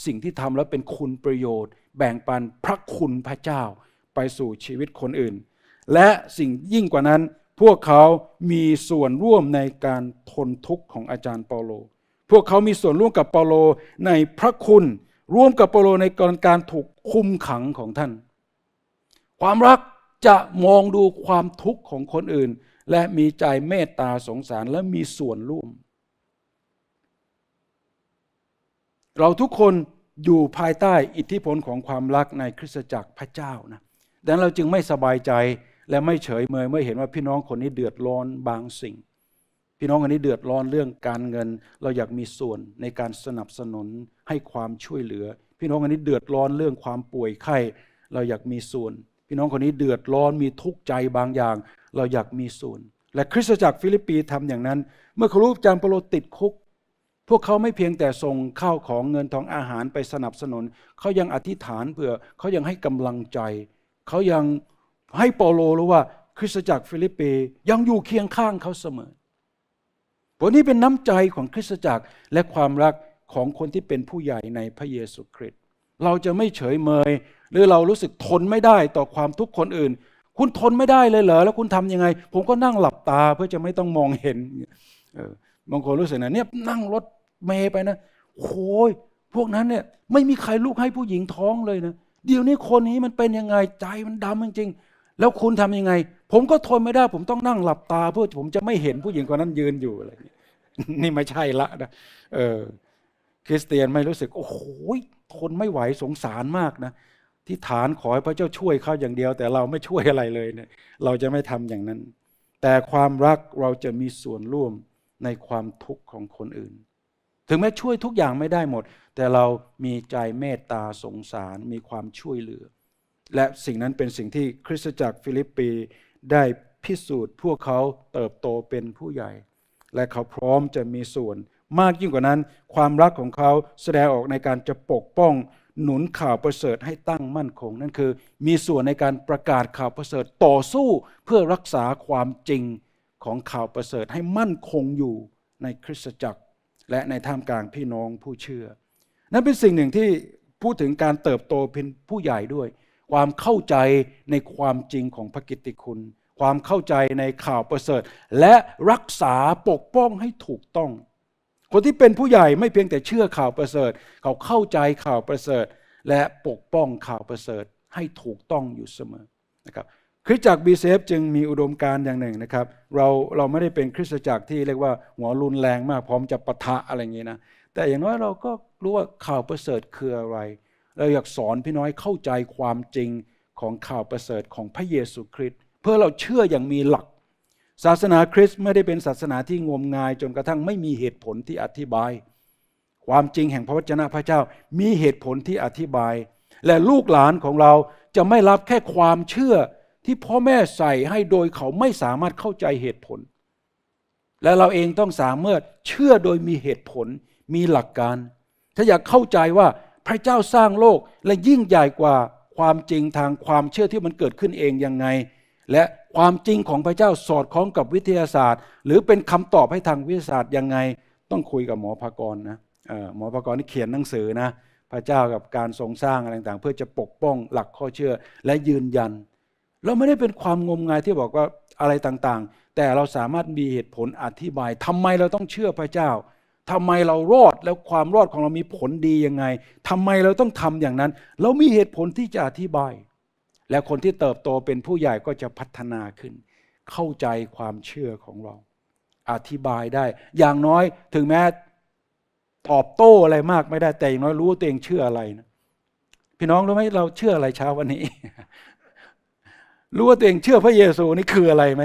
สิ่งที่ทำแล้วเป็นคุณประโยชน์ แบ่งปันพระคุณพระเจ้าไปสู่ชีวิตคนอื่น และสิ่งยิ่งกว่านั้น พวกเขา มีส่วนร่วมในการทนทุกข์ของอาจารย์เปาโล พวกเขา มีส่วนร่วมกับเปาโลในพระคุณ ร่วมกับเปาโลในกรการถูกคุมขังของท่าน ความรักจะมองดูความทุกข์ของคนอื่น และมีใจเมตตาสงสารและมีส่วนร่วม เราทุกคนอยู่ภายใต้อิทธิพลของความรักในคริสตจักรพระเจ้านะ ดังนั้นเราจึงไม่สบายใจและไม่เฉยเมยเมื่อเห็นว่าพี่น้องคนนี้เดือดร้อนบางสิ่ง พี่น้องคนนี้เดือดร้อนเรื่องการเงินเราอยากมีส่วนในการสนับสนุนให้ความช่วยเหลือ พี่น้องคนนี้เดือดร้อนเรื่องความป่วยไข้ เราอยากมีส่วนพี่น้องคนนี้เดือดร้อนมีทุกข์ใจบางอย่าง เราอยากมีส่วนและคริสตจักรฟิลิปปีทำอย่างนั้น เมื่อครูาจารย์เปโลติดคุก พวกเขาไม่เพียงแต่ส่งข้าวของเงินทองอาหารไปสนับสนุน เขายังอธิษฐานเผื่อ เขายังให้กำลังใจ เขายังให้เปโลรู้ว่า คริสตจักรฟิลิปปียังอยู่เคียงข้างเขาเสมอผลนี้เป็นน้ำใจของคริสตจักรและความรักของคนที่เป็นผู้ใหญ่ในพระเยซูคริสตเราจะไม่เฉยเมยหรือเรารู้สึกทนไม่ได้ต่อความทุกข์คนอื่น คุณทนไม่ได้เลยเหรอแล้วคุณทํำยังไง ผมก็นั่งหลับตา เพื่อจะไม่ต้องมองเห็นบางคนรู้สึกนะเนี่ยนั่งรถเมย์ไปนะโอ้ย พวกนั้นเนี่ยไม่มีใครลูกให้ผู้หญิงท้องเลยนะเดี๋ยวนี้คนนี้มันเป็นยังไง ใจมันดำจริงๆแล้วคุณทํำยังไง ผมก็ทนไม่ได้ ผมต้องนั่งหลับตา เพื่อผมจะไม่เห็นผู้หญิงคนนั้นยืนอยู่อะไรนี่ไม่ใช่ละนะเออคริสเตียนไม่รู้สึกโอ้โหทนไม่ไหวสงสารมากนะที่ฐานขอให้พระเจ้าช่วยเขาอย่างเดียว แต่เราไม่ช่วยอะไรเลยเนะี่ยเราจะไม่ทำอย่างนั้น แต่ความรักเราจะมีส่วนร่วมในความทุกข์ของคนอื่น ถึงแม้ช่วยทุกอย่างไม่ได้หมด แต่เรามีใจเมตตาสงสารมีความช่วยเหลือ และสิ่งนั้นเป็นสิ่งที่คริสตจักรฟิลิปปีได้พิสูจน์พวกเขาเติบโตเป็นผู้ใหญ่ และเขาพร้อมจะมีส่วนมากยิ่งกว่านั้นความรักของเขาแสดงออกในการจะปกป้องหนุนข่าวประเสริฐให้ตั้งมั่นคงนั่นคือมีส่วนในการประกาศข่าวประเสริฐต่อสู้เพื่อรักษาความจริงของข่าวประเสริฐให้มั่นคงอยู่ในคริสตจักร และในท่ามกลางพี่น้องผู้เชื่อ นั่นเป็นสิ่งหนึ่งที่พูดถึงการเติบโตเป็นผู้ใหญ่ด้วย ความเข้าใจในความจริงของพระกิตติคุณ ความเข้าใจในข่าวประเสริฐ และรักษาปกป้องให้ถูกต้องคนที่เป็นผู้ใหญ่ไม่เพียงแต่เชื่อข่าวประเสริฐ เขาเข้าใจข่าวประเสริฐ และปกป้องข่าวประเสริฐให้ถูกต้องอยู่เสมอนะครับคริสตจักรบีเซฟจึงมีอุดมการณ์อย่างหนึ่งนะครับ เราเราไม่ได้เป็นคริสตจักรที่เรียกว่าหัวรุนแรงมากพร้อมจะปะทะอะไรอย่างนี้นะแต่อย่างน้อยเราก็รู้ว่าข่าวประเสริฐคืออะไร เราอยากสอนพี่น้อยเข้าใจความจริงของข่าวประเสริฐของพระเยซูคริสต์เพื่อเราเชื่ออย่างมีหลักศาสนาคริสต์ไม่ได้เป็นศาสนาที่งมงายจนกระทั่งไม่มีเหตุผลที่อธิบาย ความจริงแห่งพระวจนะพระเจ้ามีเหตุผลที่อธิบาย และลูกหลานของเราจะไม่รับแค่ความเชื่อที่พ่อแม่ใส่ให้โดยเขาไม่สามารถเข้าใจเหตุผล และเราเองต้องสามารถเชื่อโดยมีเหตุผลมีหลักการ ถ้าอยากเข้าใจว่าพระเจ้าสร้างโลกและยิ่งใหญ่กว่าความจริงทางความเชื่อที่มันเกิดขึ้นเองยังไง และความจริงของพระเจ้าสอดคล้องกับวิทยาศาสตร์ หรือเป็นคำตอบให้ทางวิทยาศาสตร์ยังไงต้องคุยกับหมอภากรนะหมอภากรนี่เขียนหนังสือนะพระเจ้ากับการทรง สร้างอะไรต่าง ๆ เพื่อจะปกป้อง หลักข้อเชื่อและยืนยัน เราไม่ได้เป็นความงมงายที่บอกว่าอะไรต่างๆ แต่เราสามารถมีเหตุผลอธิบาย ทำไมเราต้องเชื่อพระเจ้า ทำไมเรารอดแล้วความรอดของเรามีผลดียังไง ทำไมเราต้องทำอย่างนั้น เรามีเหตุผลที่จะอธิบายและคนที่เติบโตเป็นผู้ใหญ่ก็จะพัฒนาขึ้น เข้าใจความเชื่อของเรา อธิบายได้อย่างน้อยถึงแม้ตอบโต้อะไรมากไม่ได้แต่อย่างน้อยรู้ตัวเองเชื่ออะไรนะพี่น้องรู้ไหมเราเชื่ออะไรเช้าวันนี้ รู้ว่าตัวเองเชื่อพระเยซูนี่คืออะไรไหม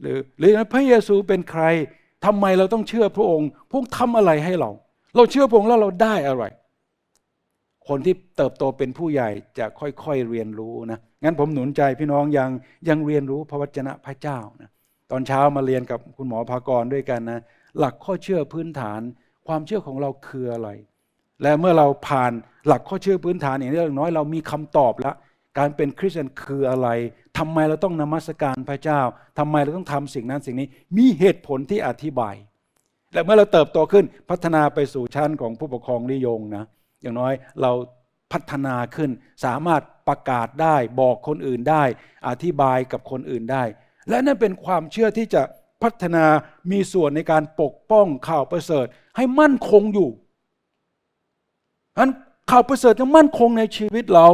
หรือ หรือพระเยซูเป็นใคร ทำไมเราต้องเชื่อพระองค์พระองค์ทำอะไรให้เราเราเชื่อพระองค์แล้วเราได้อะไรคนที่เติบโตเป็นผู้ใหญ่จะค่อยๆเรียนรู้นะ งั้นผมหนุนใจพี่น้องยังยังเรียนรู้พระวจนะพระเจ้านะ ตอนเช้ามาเรียนกับคุณหมอภากรด้วยกันนะ หลักข้อเชื่อพื้นฐาน ความเชื่อของเราคืออะไร และเมื่อเราผ่านหลักข้อเชื่อพื้นฐานอย่างนี้อย่างน้อยเรามีคำตอบแล้ว การเป็นคริสเตียนคืออะไร ทำไมเราต้องนมัสการพระเจ้า ทำไมเราต้องทำสิ่งนั้นสิ่งนี้ มีเหตุผลที่อธิบาย และเมื่อเราเติบโตขึ้นพัฒนาไปสู่ชั้นของผู้ปกครองนิยงนะอย่างน้อยเราพัฒนาขึ้นสามารถประกาศได้บอกคนอื่นได้ อธิบายกับคนอื่นได้ และนั่นเป็นความเชื่อที่จะพัฒนามีส่วนในการปกป้องข่าวประเสริฐให้มั่นคงอยู่นั้นข่าวประเสริฐจะมั่นคงในชีวิตเรา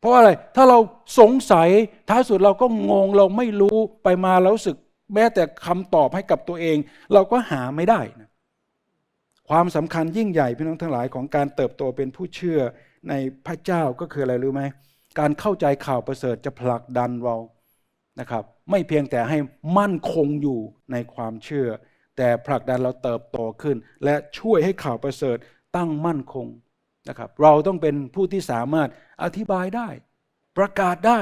เพราะอะไรถ้าเราสงสัยท้ายสุดเราก็งงเราไม่รู้ไปมาแล้วสึกแม้แต่คำตอบให้กับตัวเองเราก็หาไม่ได้นะความสำคัญยิ่งใหญ่พี่น้องทั้งหลายของการเติบโตเป็นผู้เชื่อในพระเจ้าก็คืออะไรรู้ไหมการเข้าใจข่าวประเสริฐจะผลักดันเรานะครับไม่เพียงแต่ให้มั่นคงอยู่ในความเชื่อ แต่ผลักดันเราเติบโตขึ้น และช่วยให้ข่าวประเสริฐตั้งมั่นคงนะครับเราต้องเป็นผู้ที่สามารถอธิบายได้ ประกาศได้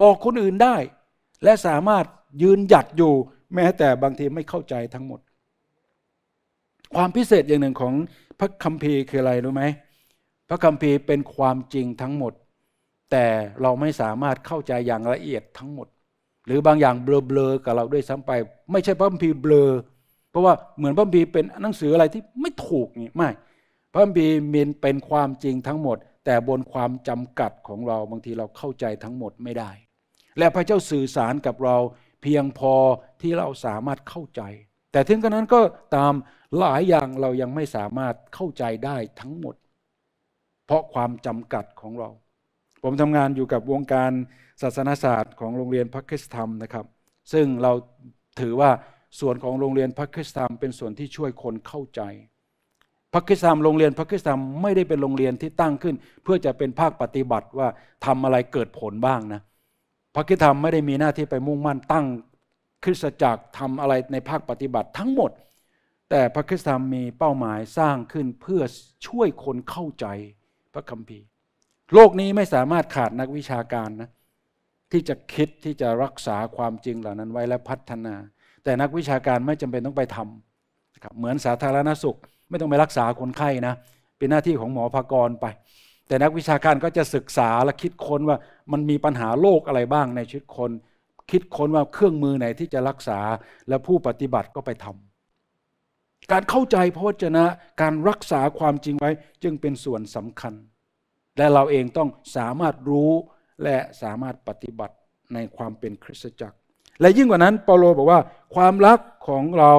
บอกคนอื่นได้ และสามารถยืนหยัดอยู่แม้แต่บางทีไม่เข้าใจทั้งหมดความพิเศษอย่างหนึ่งของพระคัมภีร์คืออะไรรู้ไหมพระคัมภีร์เป็นความจริงทั้งหมด แต่เราไม่สามารถเข้าใจอย่างละเอียดทั้งหมด หรือบางอย่างเบลอๆกับเราด้วยซ้ำไป ไม่ใช่พระคัมภีร์เบลอ เพราะว่าเหมือนพระคัมภีร์เป็นหนังสืออะไรที่ไม่ถูกนี่ไม่ พระคัมภีร์มีเป็นความจริงทั้งหมด แต่บนความจำกัดของเราบางทีเราเข้าใจทั้งหมดไม่ได้ และพระเจ้าสื่อสารกับเราเพียงพอที่เราสามารถเข้าใจแต่ถึงกระนั้นก็ตามหลายอย่างเรายังไม่สามารถเข้าใจได้ทั้งหมด เพราะความจำกัดของเรา ผมทำงานอยู่กับวงการศาสนศาสตร์ของโรงเรียนพัะคริสธรรมนะครับ ซึ่งเราถือว่าส่วนของโรงเรียนพัะคริสธรรม เป็นส่วนที่ช่วยคนเข้าใจพัะคริสตธรรมโรงเรียนพัะคริสตธรรม ไม่ได้เป็นโรงเรียนที่ตั้งขึ้น เพื่อจะเป็นภาคปฏิบัติว่าทำอะไรเกิดผลบ้างนะพัะคริสตธรรมไม่ได้มีหน้าที่ไปมุ่งมั่นตั้งคริสตจักรทำอะไรในภาคปฏิบัติทั้งหมด แต่พระคริสตธรรมมีเป้าหมายสร้างขึ้นเพื่อช่วยคนเข้าใจพระคัมภีร์ โลกนี้ไม่สามารถขาดนักวิชาการนะที่จะคิดที่จะรักษาความจริงเหล่านั้น ไว้และพัฒนา แต่นักวิชาการไม่จำเป็นต้องไปทำครับเหมือนสาธารณสุข ไม่ต้องไปรักษาคนไข้นะเป็นหน้าที่ของหมอภากรไป แต่นักวิชาการก็จะศึกษาและคิดค้นว่ามันมีปัญหาโรคอะไรบ้างในชีวิตคนคิดค้นว่าเครื่องมือไหนที่จะรักษาและผู้ปฏิบัติก็ไปทำการเข้าใจพระวจนะการรักษาความจริงไว้จึงเป็นส่วนสำคัญ และเราเองต้องสามารถรู้และสามารถปฏิบัติในความเป็นคริสตจักรและยิ่งกว่านั้นเปาโลบอกว่า ความรักของเรา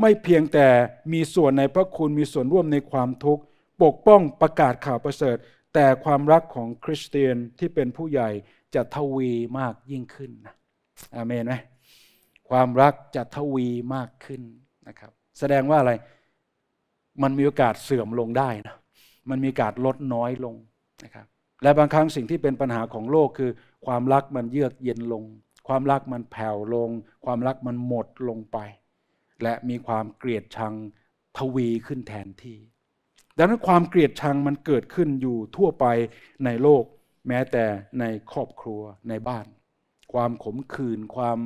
ไม่เพียงแต่มีส่วนในพระคุณมีส่วนร่วมในความทุกข์ ปกป้องประกาศข่าวประเสริฐ แต่ความรักของคริสเตียนที่เป็นผู้ใหญ่จะทวีมากยิ่งขึ้นนะอาเมนไหมความรักจะทวีมากขึ้นนะครับแสดงว่าอะไร มันมีโอกาสเสื่อมลงได้นะมันมีโอกาสลดน้อยลงนะครับและบางครั้งสิ่งที่เป็นปัญหาของโลกคือ ความรักมันเยือกเย็นลง ความรักมันแผ่วลง ความรักมันหมดลงไป และมีความเกลียดชังทวีขึ้นแทนที่ดังนั้นความเกลียดชังมันเกิดขึ้นอยู่ทั่วไปในโลก แม้แต่ในครอบครัวในบ้านความขมขื่นความ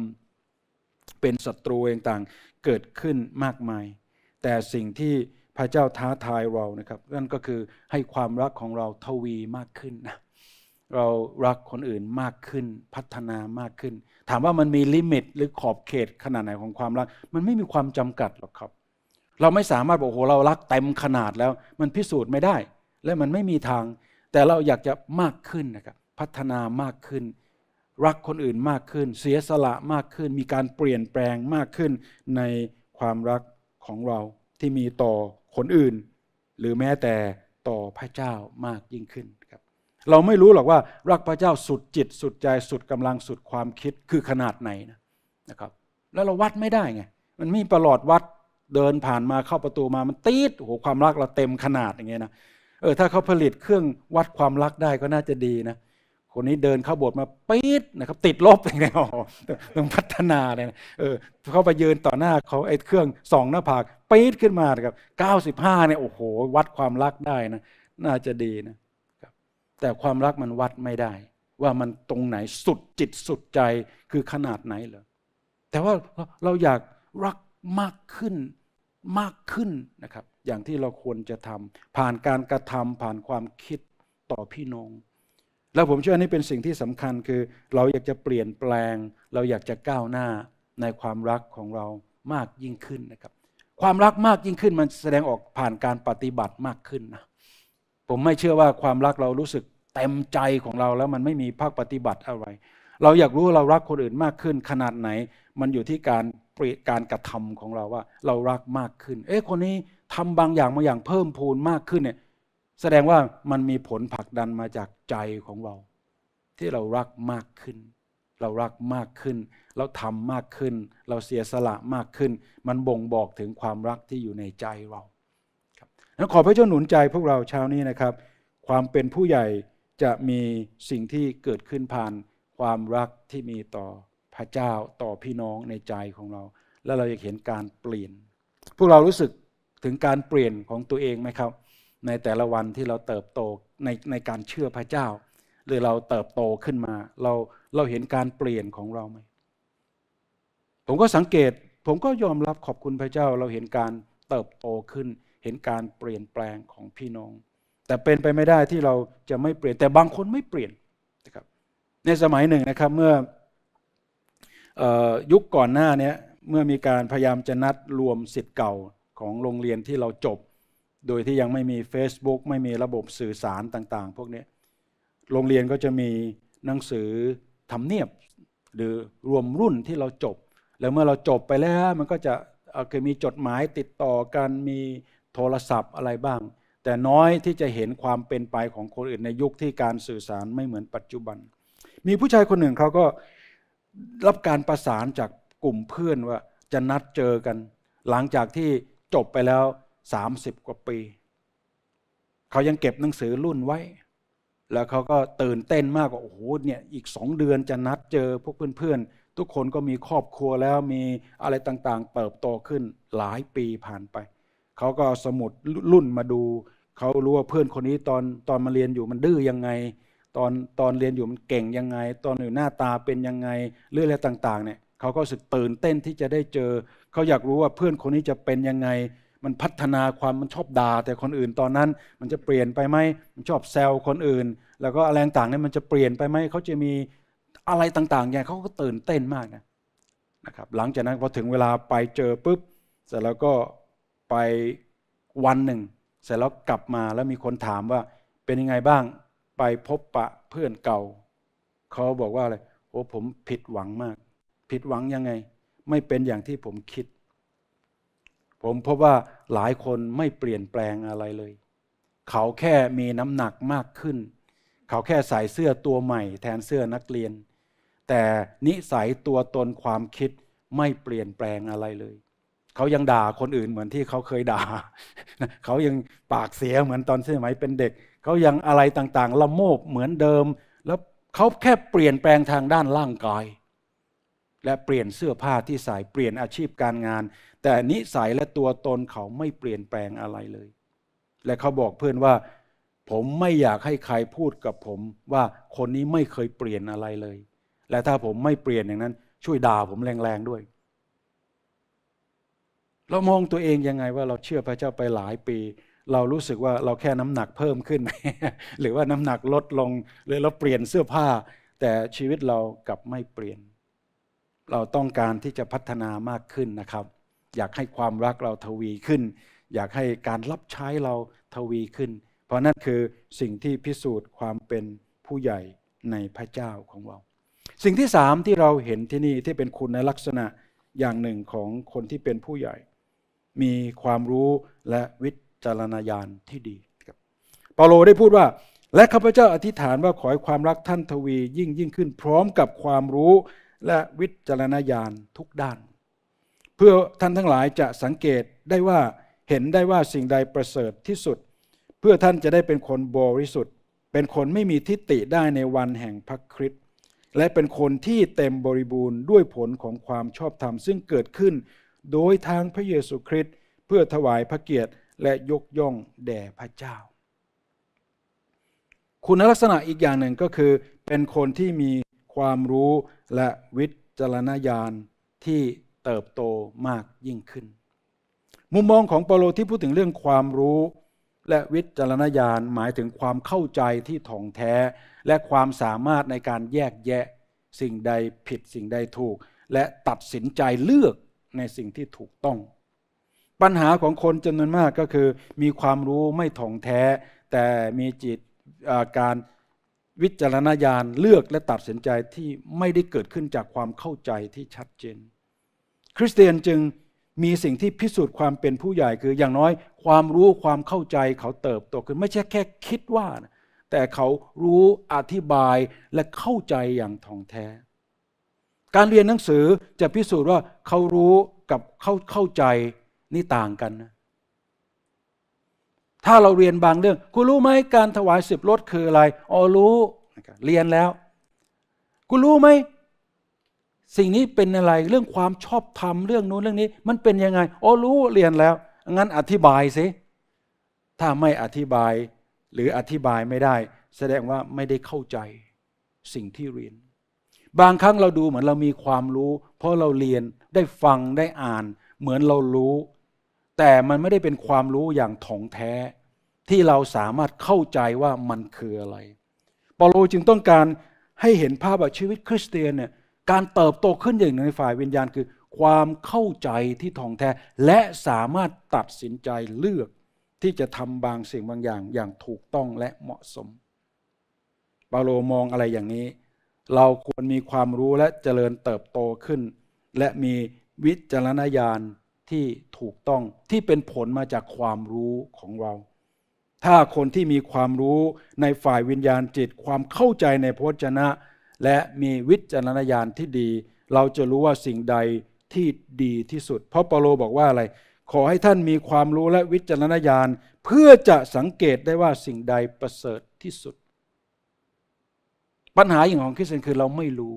เป็นศัตรูต่างๆเกิดขึ้นมากมาย แต่สิ่งที่พระเจ้าท้าทายเรานะครับ นั่นก็คือให้ความรักของเราทวีมากขึ้นนะเรารักคนอื่นมากขึ้น พัฒนามากขึ้น ถามว่ามันมีลิมิตหรือขอบเขตขนาดไหนของความรัก มันไม่มีความจำกัดหรอกครับ เราไม่สามารถบอกโหเรารักเต็มขนาดแล้วมันพิสูจน์ไม่ได้ และมันไม่มีทาง แต่เราอยากจะมากขึ้นนะครับ พัฒนามากขึ้นรักคนอื่นมากขึ้น เสียสละมากขึ้น มีการเปลี่ยนแปลงมากขึ้นในความรักของเราที่มีต่อคนอื่น หรือแม้แต่ต่อพระเจ้ามากยิ่งขึ้นครับเราไม่รู้หรอกว่ารักพระเจ้าสุดจิตสุดใจสุดกำลังสุดความคิดคือขนาดไหนนะครับ แล้วเราวัดไม่ได้ไงมันมีประหลอดวัดเดินผ่านมาเข้าประตูมามันตีดโอ้โหความรักเราเต็มขนาดอย่างเงี้ยนะเออถ้าเขาผลิตเครื่องวัดความรักได้ก็น่าจะดีนะคนนี้เดินเข้าโบสถ์มาปี๊ดนะครับ ติดลบอย่างเงี้ยต้องพัฒนาเลยนะเออเขาไปยืนต่อหน้าเขาไอ้เครื่องส่อง หน้าผากปี๊ดขึ้นมานะครับเก้าสิบห้าเนี่ยโอ้โห วัดความรักได้นะน่าจะดีนะครับแต่ความรักมันวัดไม่ได้ ว่ามันตรงไหนสุดจิตสุดใจคือขนาดไหนเหรอแต่ว่าเราอยากรักมากขึ้นมากขึ้นนะครับ อย่างที่เราควรจะทำผ่านการกระทำผ่านความคิดต่อพี่น้องแล้วผมเชื่อนี่เป็นสิ่งที่สำคัญคือ เราอยากจะเปลี่ยนแปลง เราอยากจะก้าวหน้าในความรักของเรามากยิ่งขึ้นนะครับความรักมากยิ่งขึ้นมันแสดงออกผ่านการปฏิบัติมากขึ้นนะผมไม่เชื่อว่าความรักเรารู้สึกเต็มใจของเราแล้วมันไม่มีภาคปฏิบัติอะไร เราอยากรู้เรารักคนอื่นมากขึ้น ขนาดไหน มันอยู่ที่การปรการกระทำของเราว่า เรารักมากขึ้น เอ๊ะคนนี้ทำบางอย่างมาอย่างเพิ่มพูนมากขึ้นเนี่ยแสดงว่ามันมีผลผลักดันมาจากใจของเรา ที่เรารักมากขึ้น เรารักมากขึ้น เราทำมากขึ้น เราเสียสละมากขึ้น มันบ่งบอกถึงความรักที่อยู่ในใจเราครับนั้นขอพระเจ้าหนุนใจพวกเราเช้านี้นะครับ ความเป็นผู้ใหญ่จะมีสิ่งที่เกิดขึ้นผ่าน ความรักที่มีต่อพระเจ้าต่อพี่น้องในใจของเรา แล้วเราจะเห็นการเปลี่ยน พวกเรารู้สึกถึงการเปลี่ยนของตัวเองไหมครับในแต่ละวันที่เราเติบโตในในการเชื่อพระเจ้า หรือเราเติบโตขึ้นมา เราเราเห็นการเปลี่ยนของเราไหมผมก็สังเกตผมก็ยอมรับขอบคุณพระเจ้า เราเห็นการเติบโตขึ้น เห็นการเปลี่ยนแปลงของพี่น้อง แต่เป็นไปไม่ได้ที่เราจะไม่เปลี่ยนแต่บางคนไม่เปลี่ยนนะครับในสมัยหนึ่งนะครับเมื่ออยุคก่อนหน้านี้เมื่อมีการพยายามจะนัดรวมสิทธิ์เก่าของโรงเรียนที่เราจบโดยที่ยังไม่มี Facebook ไม่มีระบบสื่อสารต่าง ๆ พวกนี้ โรงเรียนก็จะมีหนังสือทำเนียบ หรือรวมรุ่นที่เราจบ แล้วเมื่อเราจบไปแล้ว มันก็จะคยมีจดหมายติดต่อกัน มีโทรศัพท์อะไรบ้าง แต่น้อยที่จะเห็นความเป็นไปของคนอื่นในยุคที่การสื่อสารไม่เหมือนปัจจุบัน มีผู้ชายคนหนึ่งเขาก็รับการประสานจากกลุ่มเพื่อนว่าจะนัดเจอกัน หลังจากที่จบไปแล้วสสามิบกว่าปี เขายังเก็บหนังสือรุ่นไว้ แล้วเขาก็ตื่นเต้นมากว่าโอ้โห เนี่ยอีกสองเดือนจะนัดเจอพวกเพื่อนๆ ทุกคนก็มีครอบครัวแล้วมีอะไรต่างๆเติบโตขึ้นหลายปีผ่านไป เขาก็สมุดรุ่นมาดู เขารู้ว่าเพื่อนคนนี้ตอนตอนมาเรียนอยู่มันดื้อยังไง ตอนตอนเรียนอยู่มันเก่งยังไง ตอนอยู่หน้าตาเป็นยังไง เรื่องอะไรต่าง ๆเนี่ย เขาก็สึกตื่นเต้นที่จะได้เจอ เขาอยากรู้ว่าเพื่อนคนนี้จะเป็นยังไงมันพัฒนาความมันชอบด่าแต่คนอื่นตอนนั้น มันจะเปลี่ยนไปไหมมันชอบแซวคนอื่น แล้วก็อะไรต่างเนี่ยมันจะเปลี่ยนไปไหมเขาจะมีอะไรต่างๆอย่างเขาก็ตื่นเต้นมากนะนะครับ หลังจากนั้นพอถึงเวลาไปเจอปุ๊บเสร็จแล้วก็ไปวันหนึ่ง เสร็จแล้วกลับมาแล้วมีคนถามว่าเป็นยังไงบ้าง ไปพบปะเพื่อนเก่า เขาบอกว่าอะไรโอ้ผมผิดหวังมาก ผิดหวังยังไง ไม่เป็นอย่างที่ผมคิดผมพบว่าหลายคนไม่เปลี่ยนแปลงอะไรเลย เขาแค่มีน้ำหนักมากขึ้น เขาแค่ใส่เสื้อตัวใหม่แทนเสื้อนักเรียน แต่นิสัยตัวตนความคิดไม่เปลี่ยนแปลงอะไรเลย เขายังด่าคนอื่นเหมือนที่เขาเคยด่า เขายังปากเสียเหมือนตอนสมัยเป็นเด็ก เขายังอะไรต่างๆ ละโมบเหมือนเดิม แล้วเขาแค่เปลี่ยนแปลงทางด้านร่างกาย และเปลี่ยนเสื้อผ้าที่ใส่ เปลี่ยนอาชีพการงานแต่นิสัยและตัวตนเขาไม่เปลี่ยนแปลงอะไรเลย และเขาบอกเพื่อนว่า ผมไม่อยากให้ใครพูดกับผมว่าคนนี้ไม่เคยเปลี่ยนอะไรเลย และถ้าผมไม่เปลี่ยนอย่างนั้นช่วยด่าผมแรงๆด้วย เรามองตัวเองยังไงว่าเราเชื่อพระเจ้าไปหลายปี เรารู้สึกว่าเราแค่น้ำหนักเพิ่มขึ้น หรือว่าน้ำหนักลดลงหรือเราเปลี่ยนเสื้อผ้า แต่ชีวิตเรากลับไม่เปลี่ยน เราต้องการที่จะพัฒนามากขึ้นนะครับอยากให้ความรักเราทวีขึ้น อยากให้การรับใช้เราทวีขึ้น เพราะนั่นคือสิ่งที่พิสูจน์ความเป็นผู้ใหญ่ในพระเจ้าของเรา สิ่งที่สามที่เราเห็นที่นี่ที่เป็นคุณในลักษณะอย่างหนึ่งของคนที่เป็นผู้ใหญ่ มีความรู้และวิจารณญาณที่ดีครับเปาโลได้พูดว่า และข้าพเจ้าอธิษฐานว่าขอให้ความรักท่านทวียิ่งยิ่งขึ้นพร้อมกับความรู้และวิจารณญาณทุกด้านเพื่อท่านทั้งหลายจะสังเกตได้ว่าเห็นได้ว่าสิ่งใดประเสริฐที่สุด เพื่อท่านจะได้เป็นคนบริสุทธิ์ เป็นคนไม่มีทิฏฐิได้ในวันแห่งพระคริสต์และเป็นคนที่เต็มบริบูรณ์ด้วยผลของความชอบธรรม ซึ่งเกิดขึ้น โดยทางพระเยซูคริสต์เพื่อถวายพระเกียรติและยกย่องแด่พระเจ้า คุณลักษณะอีกอย่างหนึ่งก็คือเป็นคนที่มีความรู้และวิจารณญาณที่เติบโตมากยิ่งขึ้น มุมมองของเปโลที่พูดถึงเรื่องความรู้และวิจารณญาณหมายถึงความเข้าใจที่ถ่องแท้ และความสามารถในการแยกแยะสิ่งใดผิดสิ่งใดถูก และตัดสินใจเลือกในสิ่งที่ถูกต้อง ปัญหาของคนจำนวนมากก็คือ มีความรู้ไม่ถ่องแท้ แต่มีจิตการวิจารณญาณเลือกและตัดสินใจที่ไม่ได้เกิดขึ้นจากความเข้าใจที่ชัดเจนคริสเตียนจึงมีสิ่งที่พิสูจน์ความเป็นผู้ใหญ่คืออย่างน้อยความรู้ความเข้าใจเขาเติบโตขึ้น ไม่ใช่แค่คิดว่า แต่เขารู้อธิบายและเข้าใจอย่างท่องแท้ การเรียนหนังสือจะพิสูจน์ว่าเขารู้กับเข้าเข้าใจนี่ต่างกันนะถ้าเราเรียนบางเรื่องคุณรู้ไหมการถวายสิบรถคืออะไรอ๋อรู้ เรียนแล้วคุณรู้ไหมสิ่งนี้เป็นอะไรเรื่องความชอบธรรมเรื่องนู้นเรื่องนี้ มันเป็นยังไงอ๋อรู้เรียนแล้ว งั้นอธิบายสิ ถ้าไม่อธิบายหรืออธิบายไม่ได้แสดงว่าไม่ได้เข้าใจสิ่งที่เรียน บางครั้งเราดูเหมือนเรามีความรู้ เพราะเราเรียนได้ฟังได้อ่าน เหมือนเรารู้ แต่มันไม่ได้เป็นความรู้อย่างถ่องแท้ที่เราสามารถเข้าใจว่ามันคืออะไรเปาโลจึงต้องการให้เห็นภาพว่าชีวิตคริสเตียนเนี่ยการเติบโตขึ้นอย่างหนึ่งในฝ่ายวิญญาณคือ ความเข้าใจที่ท่องแท้และสามารถตัดสินใจเลือกที่จะทำบางสิ่งบางอย่างอย่างถูกต้องและเหมาะสมปาโลมองอะไรอย่างนี้ เราควรมีความรู้และเจริญเติบโตขึ้น และมีวิจารณญาณที่ถูกต้องที่เป็นผลมาจากความรู้ของเรา ถ้าคนที่มีความรู้ในฝ่ายวิญญาณจิตความเข้าใจในพระจนะและมีวิจารณญาณที่ดี เราจะรู้ว่าสิ่งใดที่ดีที่สุด เพราะเปาโลบอกว่าอะไร ขอให้ท่านมีความรู้และวิจารณญาณ เพื่อจะสังเกตได้ว่าสิ่งใดประเสริฐที่สุด ปัญหาอย่างของคริสเตียนคือเราไม่รู้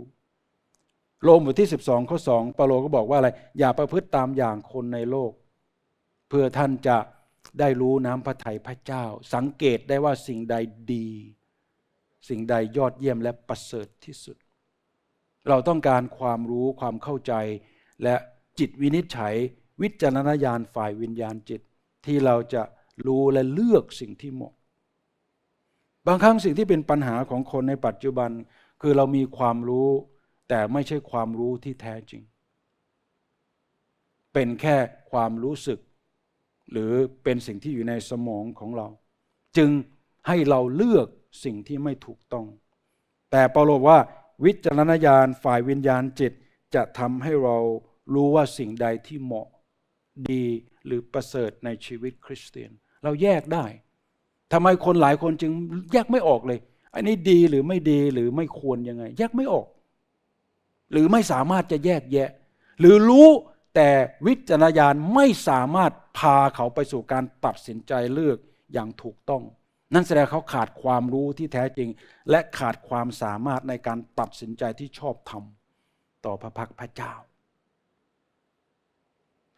โรมบทที่ 12ข้อ2เปาโลก็บอกว่าอะไรอย่าประพฤติตามอย่างคนในโลก เพื่อท่านจะได้รู้น้ำพระทัยพระเจ้า สังเกตได้ว่าสิ่งใดดีสิ่งใดยอดเยี่ยมและประเสริฐที่สุด เราต้องการความรู้ความเข้าใจ และจิตวินิจฉัย วิจารณญาณฝ่ายวิญญาณจิตที่เราจะรู้และเลือกสิ่งที่เหมาะ บางครั้งสิ่งที่เป็นปัญหาของคนในปัจจุบันคือเรามีความรู้แต่ไม่ใช่ความรู้ที่แท้จริง เป็นแค่ความรู้สึก หรือเป็นสิ่งที่อยู่ในสมองของเรา จึงให้เราเลือกสิ่งที่ไม่ถูกต้อง แต่เปาโลว่าวิจารณญาณฝ่ายวิญญาณจิต จะทำให้เรารู้ว่าสิ่งใดที่เหมาะดีหรือประเสริฐในชีวิตคริสเตียน เราแยกได้ ทำไมคนหลายคนจึงแยกไม่ออกเลย อันนี้ดีหรือไม่ดีหรือไม่ควรยังไงแยกไม่ออก หรือไม่สามารถจะแยกแยะ หรือรู้แต่วิจารณญาณไม่สามารถพาเขาไปสู่การตัดสินใจเลือกอย่างถูกต้องนั่นแสดงเขาขาดความรู้ที่แท้จริงและขาดความสามารถในการตัดสินใจที่ชอบธรรมต่อพระพักพระเจ้า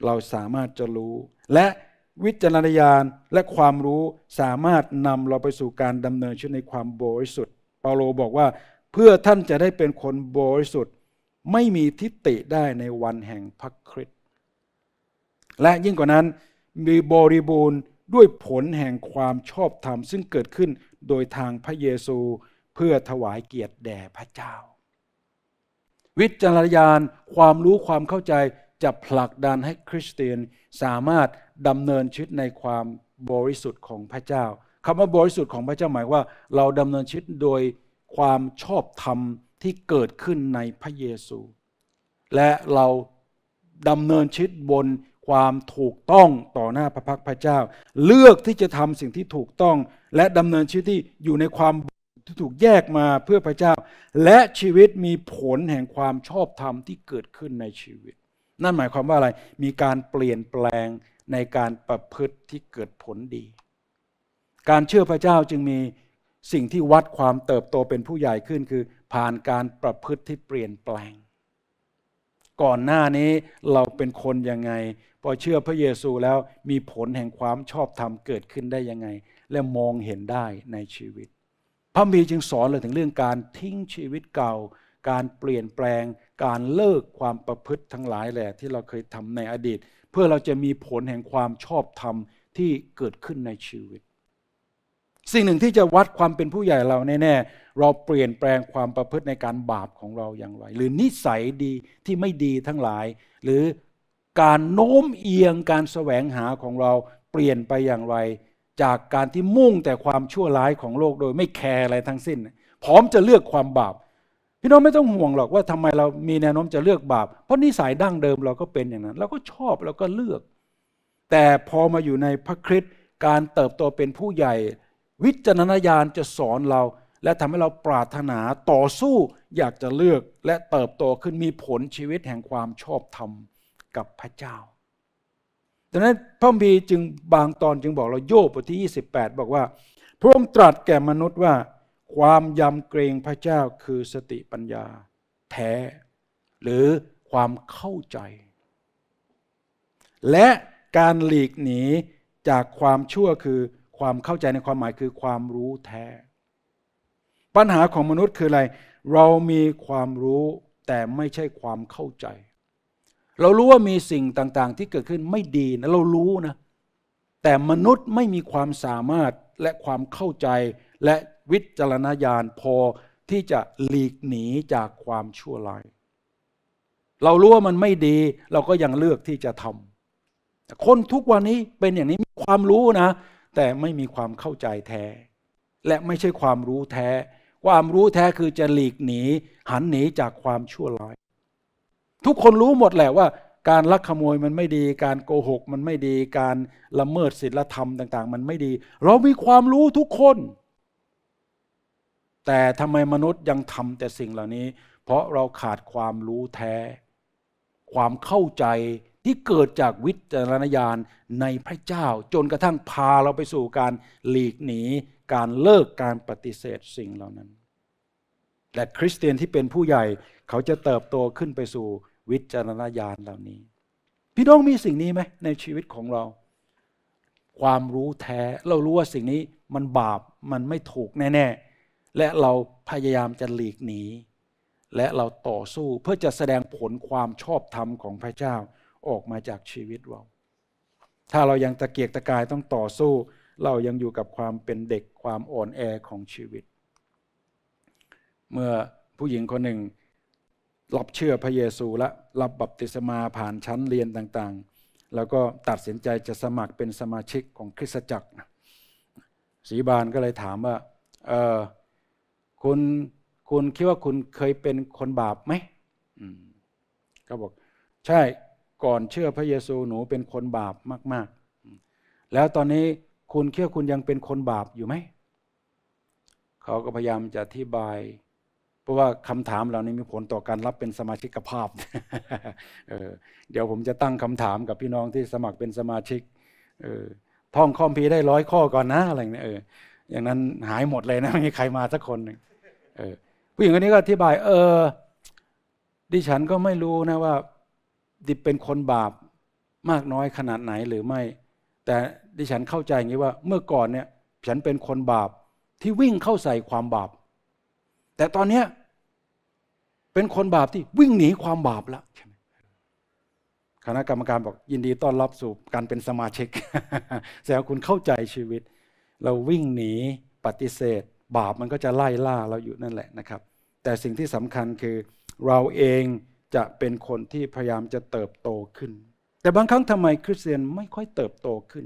เราสามารถจะรู้และวิจารณญาณและความรู้สามารถนำเราไปสู่การดำเนินชีวิตในความบริสุทธิ์เปาโลบอกว่าเพื่อท่านจะได้เป็นคนบริสุทธิ์ ไม่มีทิฏฐิได้ในวันแห่งพระคริสต์และยิ่งกว่านั้นมีบริบูรณ์ด้วยผลแห่งความชอบธรรม ซึ่งเกิดขึ้นโดยทางพระเยซูเพื่อถวายเกียรติแด่พระเจ้า วิจารยานความรู้ความเข้าใจจะผลักดันให้คริสเตียนสามารถดำเนินชีวิตในความบริสุทธิ์ของพระเจ้าคำว่าบริสุทธิ์ของพระเจ้าหมายว่า เราดำเนินชีวิตโดยความชอบธรรมที่เกิดขึ้นในพระเยซู และเราดำเนินชีวิตบนความถูกต้องต่อหน้าพระพักพระเจ้า เลือกที่จะทำสิ่งที่ถูกต้องและดำเนินชีวิตที่อยู่ในความที่ถูกแยกมาเพื่อพระเจ้า และชีวิตมีผลแห่งความชอบธรรมที่เกิดขึ้นในชีวิต นั่นหมายความว่าอะไรมีการเปลี่ยนแปลงในการประพฤติที่เกิดผลดี การเชื่อพระเจ้าจึงมีสิ่งที่วัดความเติบโตเป็นผู้ใหญ่ขึ้น คือผ่านการประพฤติที่เปลี่ยนแปลงก่อนหน้านี้เราเป็นคนยังไง พอ เชื่อพระเยซูแล้วมีผลแห่งความชอบธรรมเกิดขึ้นได้ยังไง และมองเห็นได้ในชีวิต พระมีจึงสอนเรยถึงเรื่องการทิ้งชีวิตเก่า การเปลี่ยนแปลงการเลิกความประพฤติทั้งหลายแหละที่เราเคยทำในอดีต เพื่อเราจะมีผลแห่งความชอบธรรมที่เกิดขึ้นในชีวิตสิ่งหนึ่งที่จะวัดความเป็นผู้ใหญ่เราแน่ๆ เราเปลี่ยนแปลงความประพฤติในการบาปของเราอย่างไร หรือนิสัยดีที่ไม่ดีทั้งหลาย หรือการโน้มเอียงการแสวงหาของเราเปลี่ยนไปอย่างไร จากการที่มุ่งแต่ความชั่วร้ายของโลกโดยไม่แคร์อะไรทั้งสิ้น พร้อมจะเลือกความบาป พี่น้องไม่ต้องห่วงหรอกว่าทำไมเรามีแนวโน้มจะเลือกบาป เพราะนิสัยดั้งเดิมเราก็เป็นอย่างนั้นเราก็ชอบเราก็เลือก แต่พอมาอยู่ในพระคริสต์การเติบโตเป็นผู้ใหญ่วิจารณญาณจะสอนเราและทำให้เราปรารถนาต่อสู้อยากจะเลือกและเติบโตขึ้นมีผลชีวิตแห่งความชอบธรรมกับพระเจ้าดังนั้นพระบีจึงบางตอนจึงบอกเราโยบบทที่ 28 บอกว่า พระองค์ตรัสแก่มนุษย์ว่า ความยำเกรงพระเจ้าคือสติปัญญา แท้ หรือความเข้าใจ และการหลีกหนีจากความชั่วคือความเข้าใจในความหมายคือความรู้แท้ ปัญหาของมนุษย์คืออะไร เรามีความรู้แต่ไม่ใช่ความเข้าใจ เรารู้ว่ามีสิ่งต่าง ๆ ที่เกิดขึ้นไม่ดีนะ เรารู้นะ แต่มนุษย์ไม่มีความสามารถและความเข้าใจ และวิจารณญาณพอที่จะหลีกหนีจากความชั่วร้ายเรารู้ว่ามันไม่ดีเราก็ยังเลือกที่จะทำคนทุกวันนี้เป็นอย่างนี้มีความรู้นะแต่ไม่มีความเข้าใจแท้ และไม่ใช่ความรู้แท้ ความรู้แท้คือจะหลีกหนีหันหนีจากความชั่วร้ายทุกคนรู้หมดแหละว่า การลักขโมยมันไม่ดี การโกหกมันไม่ดี การละเมิดศีลธรรมต่าง ๆ มันไม่ดี เรามีความรู้ทุกคน แต่ทำไมมนุษย์ยังทำแต่สิ่งเหล่านี้ เพราะเราขาดความรู้แท้ ความเข้าใจที่เกิดจากวิจารณญาณในพระเจ้า จนกระทั่งพาเราไปสู่การหลีกหนีการเลิกการปฏิเสธสิ่งเหล่านั้นและคริสเตียนที่เป็นผู้ใหญ่เขาจะเติบโตขึ้นไปสู่วิจารณญาณเหล่านี้พี่น้องมีสิ่งนี้ไหมในชีวิตของเรา ความรู้แท้เรารู้ว่าสิ่งนี้มันบาปมันไม่ถูกแน่ ๆ และเราพยายามจะหลีกหนีและเราต่อสู้เพื่อจะแสดงผลความชอบธรรมของพระเจ้าออกมาจากชีวิตเรา ถ้าเรายังตะเกียกตะกายต้องต่อสู้ เรายังอยู่กับความเป็นเด็กความอ่อนแอของชีวิต เมื่อผู้หญิงคนหนึ่งรับเชื่อพระเยซูและรับบัพติศมาผ่านชั้นเรียนต่างๆ แล้วก็ตัดสินใจจะสมัครเป็นสมาชิกของคริสตจักรสีบานก็เลยถามว่าเออคุณคุณคิดว่าคุณเคยเป็นคนบาปไหมเขาบอก ใช่ก่อนเชื่อพระเยซูหนูเป็นคนบาปมาก ๆ แล้วตอนนี้คุณเชื่อคุณยังเป็นคนบาปอยู่ไหม เขาก็พยายามจะอธิบาย เพราะว่าคำถามเหล่านี้มีผลต่อการรับเป็นสมาชิกภาพเเดี๋ยวผมจะตั้งคำถามกับพี่น้องที่สมัครเป็นสมาชิกท่องข้อมพีได้ร้อยข้อก่อนนะอะไรเนี่ยเอออย่างนั้นหายหมดเลยนะไม่มีใครมาสักคนหนึ่งผู้หญิงคนนี้ก็อธิบาย เออ ดิฉันก็ไม่รู้นะว่าดิเป็นคนบาปมากน้อยขนาดไหนหรือไม่ แต่ดิฉันเข้าใจอย่างนี้ว่า เมื่อก่อนเนี่ยฉันเป็นคนบาปที่วิ่งเข้าใส่ความบาปแต่ตอนเนี้ยเป็นคนบาปที่วิ่งหนีความบาปละคณะกรรมการบอกยินดีต้อนรับสู่การเป็นสมาชิกแสดงคุณเข้าใจชีวิต เราวิ่งหนีปฏิเสธ บาปมันก็จะไล่ล่าเราอยู่นั่นแหละนะครับ แต่สิ่งที่สำคัญคือเราเองจะเป็นคนที่พยายามจะเติบโตขึ้น แต่บางครั้งทำไมคริสเตียนไม่ค่อยเติบโตขึ้น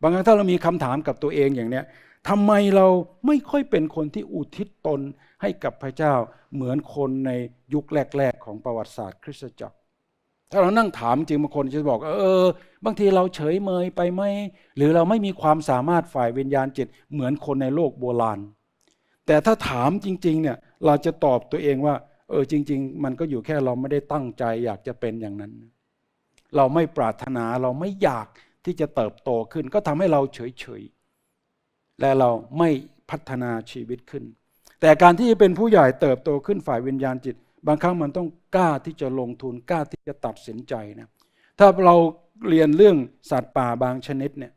บางครั้งถ้าเรามีคำถามกับตัวเองอย่างเนี้ยทำไมเราไม่ค่อยเป็นคนที่อุทิศตนให้กับพระเจ้าเหมือนคนในยุคแรก ๆ ของประวัติศาสตร์คริสตจักรถ้าเรานั่งถามจริงบางคนจะบอกเออ บางทีเราเฉยเมยไปไหมหรือเราไม่มีความสามารถฝ่ายวิญญาณจิตเหมือนคนในโลกโบราณ แต่ถ้าถามจริงๆเนี่ยเราจะตอบตัวเองว่าเออจริง ๆ มันก็อยู่แค่เราไม่ได้ตั้งใจ อยากจะเป็นอย่างนั้น เราไม่ปรารถนาเราไม่อยากที่จะเติบโตขึ้น ก็ทำให้เราเฉยๆ และเราไม่พัฒนาชีวิตขึ้น แต่การที่จะเป็นผู้ใหญ่เติบโตขึ้นฝ่ายวิญญาณจิต บางครั้งมันต้องกล้าที่จะลงทุนกล้าที่จะตัดสินใจนะถ้าเราเรียนเรื่องสัตว์ป่าบางชนิดเนี่ย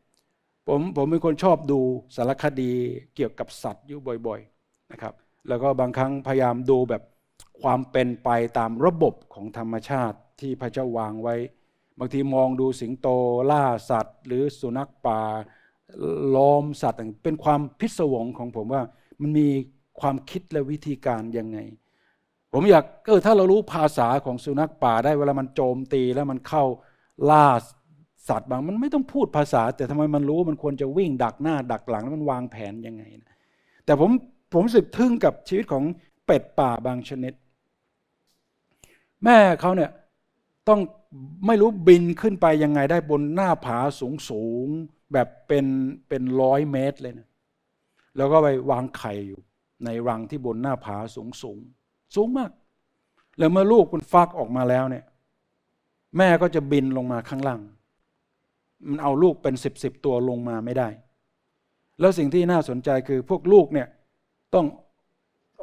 ผมผมเป็นคนชอบดูสารคดีเกี่ยวกับสัตว์อยู่บ่อยๆนะครับแล้วก็บางครั้งพยายามดูแบบความเป็นไปตามระบบของธรรมชาติที่พระเจ้าวางไว้ บางทีมองดูสิงโต ล่าสัตว์ หรือสุนัขป่าล้อมสัตว์เป็นความพิศวงของผมว่ามันมีความคิดและวิธีการ ยังไง ผมอยากเออถ้าเรารู้ภาษาของสุนัขป่าได้เวลามันโจมตีแล้วมันเข้าล่าสัตว์บางมันไม่ต้องพูดภาษา แต่ทำไมมันรู้มันควรจะวิ่งดักหน้าดักหลังแล้วมันวางแผนยังไง แต่ผมผมสึกทึ่งกับชีวิตของเป็ดป่าบางชนิดแม่เขาเนี่ยต้องไม่รู้บินขึ้นไปยังไงได้บนหน้าผาสูงสูงแบบเป็นเป็นร้อยเมตรเลยนะแล้วก็ไปวางไข่อยู่ ในรังที่บนหน้าผาสูงสูงสูงมาก แล้วเมื่อลูกมันฟักออกมาแล้วเนี่ย แม่ก็จะบินลงมาข้างล่าง มันเอาลูกเป็นสิบสิบตัวลงมาไม่ได้ แล้วสิ่งที่น่าสนใจคือพวกลูกเนี่ยต้อง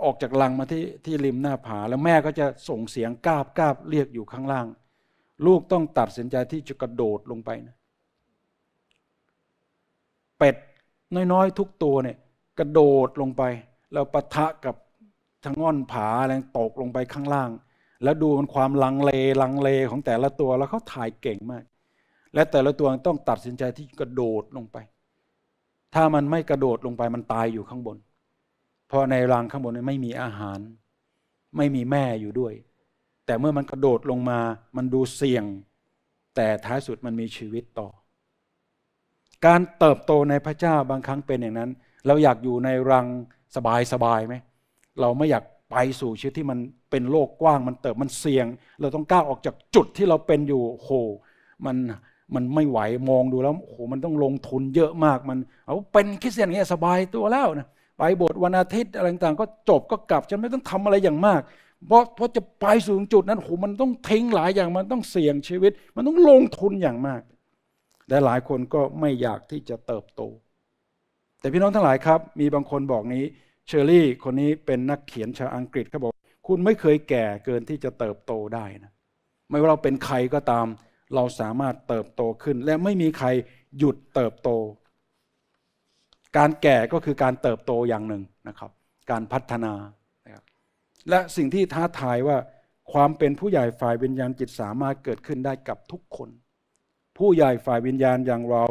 ออกจากลังมาที่ที่ริมหน้าผาแล้วแม่ก็จะส่งเสียงกราบกราบเรียกอยู่ข้างล่าง ลูกต้องตัดสินใจที่จะกระโดดลงไปนะเป็ดน้อยๆทุกตัวเนี่ยกระโดดลงไป แล้วปะทะกับทางง่อนผาแลไรตกลงไปข้างล่าง แล้วดูมันความลังเลลังเลของแต่ละตัวแล้วเขาถ่ายเก่งมาก และแต่ละตัวต้องตัดสินใจที่กระโดดลงไป ถ้ามันไม่กระโดดลงไปมันตายอยู่ข้างบนเพราะในรังข้างบนไม่มีอาหาร ไม่มีแม่อยู่ด้วย แต่เมื่อมันกระโดดลงมามันดูเสี่ยง แต่ท้ายสุดมันมีชีวิตต่อ การเติบโตในพระเจ้าบางครั้งเป็นอย่างนั้น เราอยากอยู่ในรังสบายสบายไหมเราไม่อยากไปสู่ชีวิตที่มันเป็นโลกกว้าง มันเติบมันเสี่ยงเราต้องก้าวออกจากจุดที่เราเป็นอยู่โหมันมันไม่ไหวมองดูแล้วโอ้โหมันต้องลงทุนเยอะมากมัน เอาเป็นคริสเตียนอย่างเงี้ยสบายตัวแล้วนะไปโบสถ์วันอาทิตย์อะไรต่างก็จบก็กลับฉันไม่ต้องทำอะไรอย่างมากเพราะเพราะจะไปสูงจุดนั้นโหมันต้องทิ้งหลายอย่างมันต้องเสี่ยงชีวิต มันต้องลงทุนอย่างมากแต่หลายคนก็ไม่อยากที่จะเติบโต แต่พี่น้องทั้งหลายครับมีบางคนบอกนี้เชอรี่คนนี้เป็นนักเขียนชาวอังกฤษเขาบอก คุณไม่เคยแก่เกินที่จะเติบโตได้นะไม่ว่าเราเป็นใครก็ตาม เราสามารถเติบโตขึ้น และไม่มีใครหยุดเติบโตการแก่ก็คือการเติบโตอย่างหนึ่งนะครับ การพัฒนานะครับและสิ่งที่ท้าทายว่าความเป็นผู้ใหญ่ฝ่ายวิญญาณจิตสามารถเกิดขึ้นได้กับทุกคน ผู้ใหญ่ฝ่ายวิญญาณอย่างเรา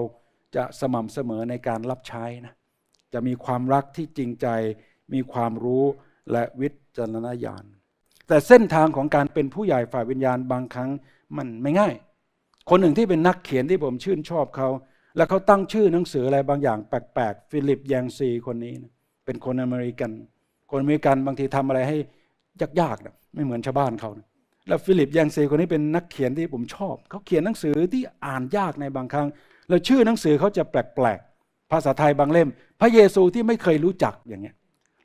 จะสม่ำเสมอในการรับใช้นะจะมีความรักที่จริงใจมีความรู้และวิจารณญาณ แต่เส้นทางของการเป็นผู้ใหญ่ฝ่ายวิญญาณบางครั้งมันไม่ง่าย คนหนึ่งที่เป็นนักเขียนที่ผมชื่นชอบเขาแล้วเขาตั้งชื่อหนังสืออะไรบางอย่าง แปลกๆ ฟิลิปแยงซีคนนี้นะเป็นคนอเมริกัน คนอเมริกันบางทีทำอะไรให้ยากๆนะไม่เหมือนชาวบ้านเขานะแล้วฟิลิปแยงซีคนนี้เป็นนักเขียนที่ผมชอบ เขาเขียนหนังสือที่อ่านยากในบางครั้ง แล้วชื่อหนังสือเขาจะแปลกๆ ภาษาไทยบางเล่ม พระเยซูที่ไม่เคยรู้จักอย่างเงี้ย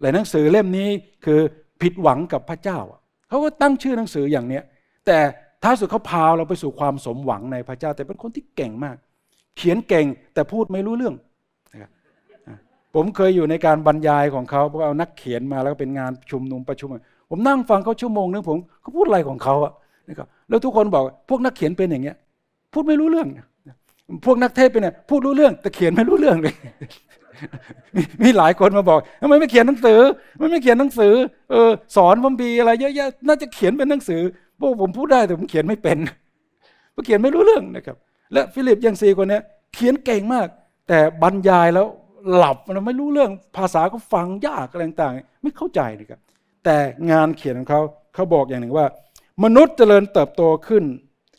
หลายหนังสือเล่มนี้คือผิดหวังกับพระเจ้า เขาก็ตั้งชื่อหนังสืออย่างเนี้ย แต่ท้ายสุดเขาพาเราไปสู่ความสมหวังในพระเจ้า แต่เป็นคนที่เก่งมากเขียนเก่งแต่พูดไม่รู้เรื่องผมเคยอยู่ในการบรรยายของเขาเพราะเอานักเขียนมาแล้วก็เป็นงานชุมนุมประชุมผมนั่งฟังเขาชั่วโมงนึงผมเขาพูดอะไรของเขาอะนะครับแล้วทุกคนบอก พวกนักเขียนเป็นอย่างเงี้ยพูดไม่รู้เรื่อง พวกนักเทศเป็นเนี่ยพูดรู้เรื่องแต่เขียนไม่รู้เรื่องเลยมมีหลายคนมาบอกทำไมไม่เขียนหนังสือม่ไม่เขียนหนังสือ เออสอนัมบีอะไร เยอะแยะ น่าจะเขียนเป็นหนังสือพวกผมพูดได้แต่ผมเขียนไม่เป็นเขียนไม่รู้เรื่องนะครับและฟิลิปยังซีคนนี้เขียนเก่งมาก แต่บรรยายแล้วหลับมันไม่รู้เรื่องภาษาก็ฟังยากอะไรต่างๆไม่เข้าใจเลยครับแต่งานเขียนของเขาเขาบอกอย่างหนึ่งว่า มนุษย์เจริญเติบโตขึ้น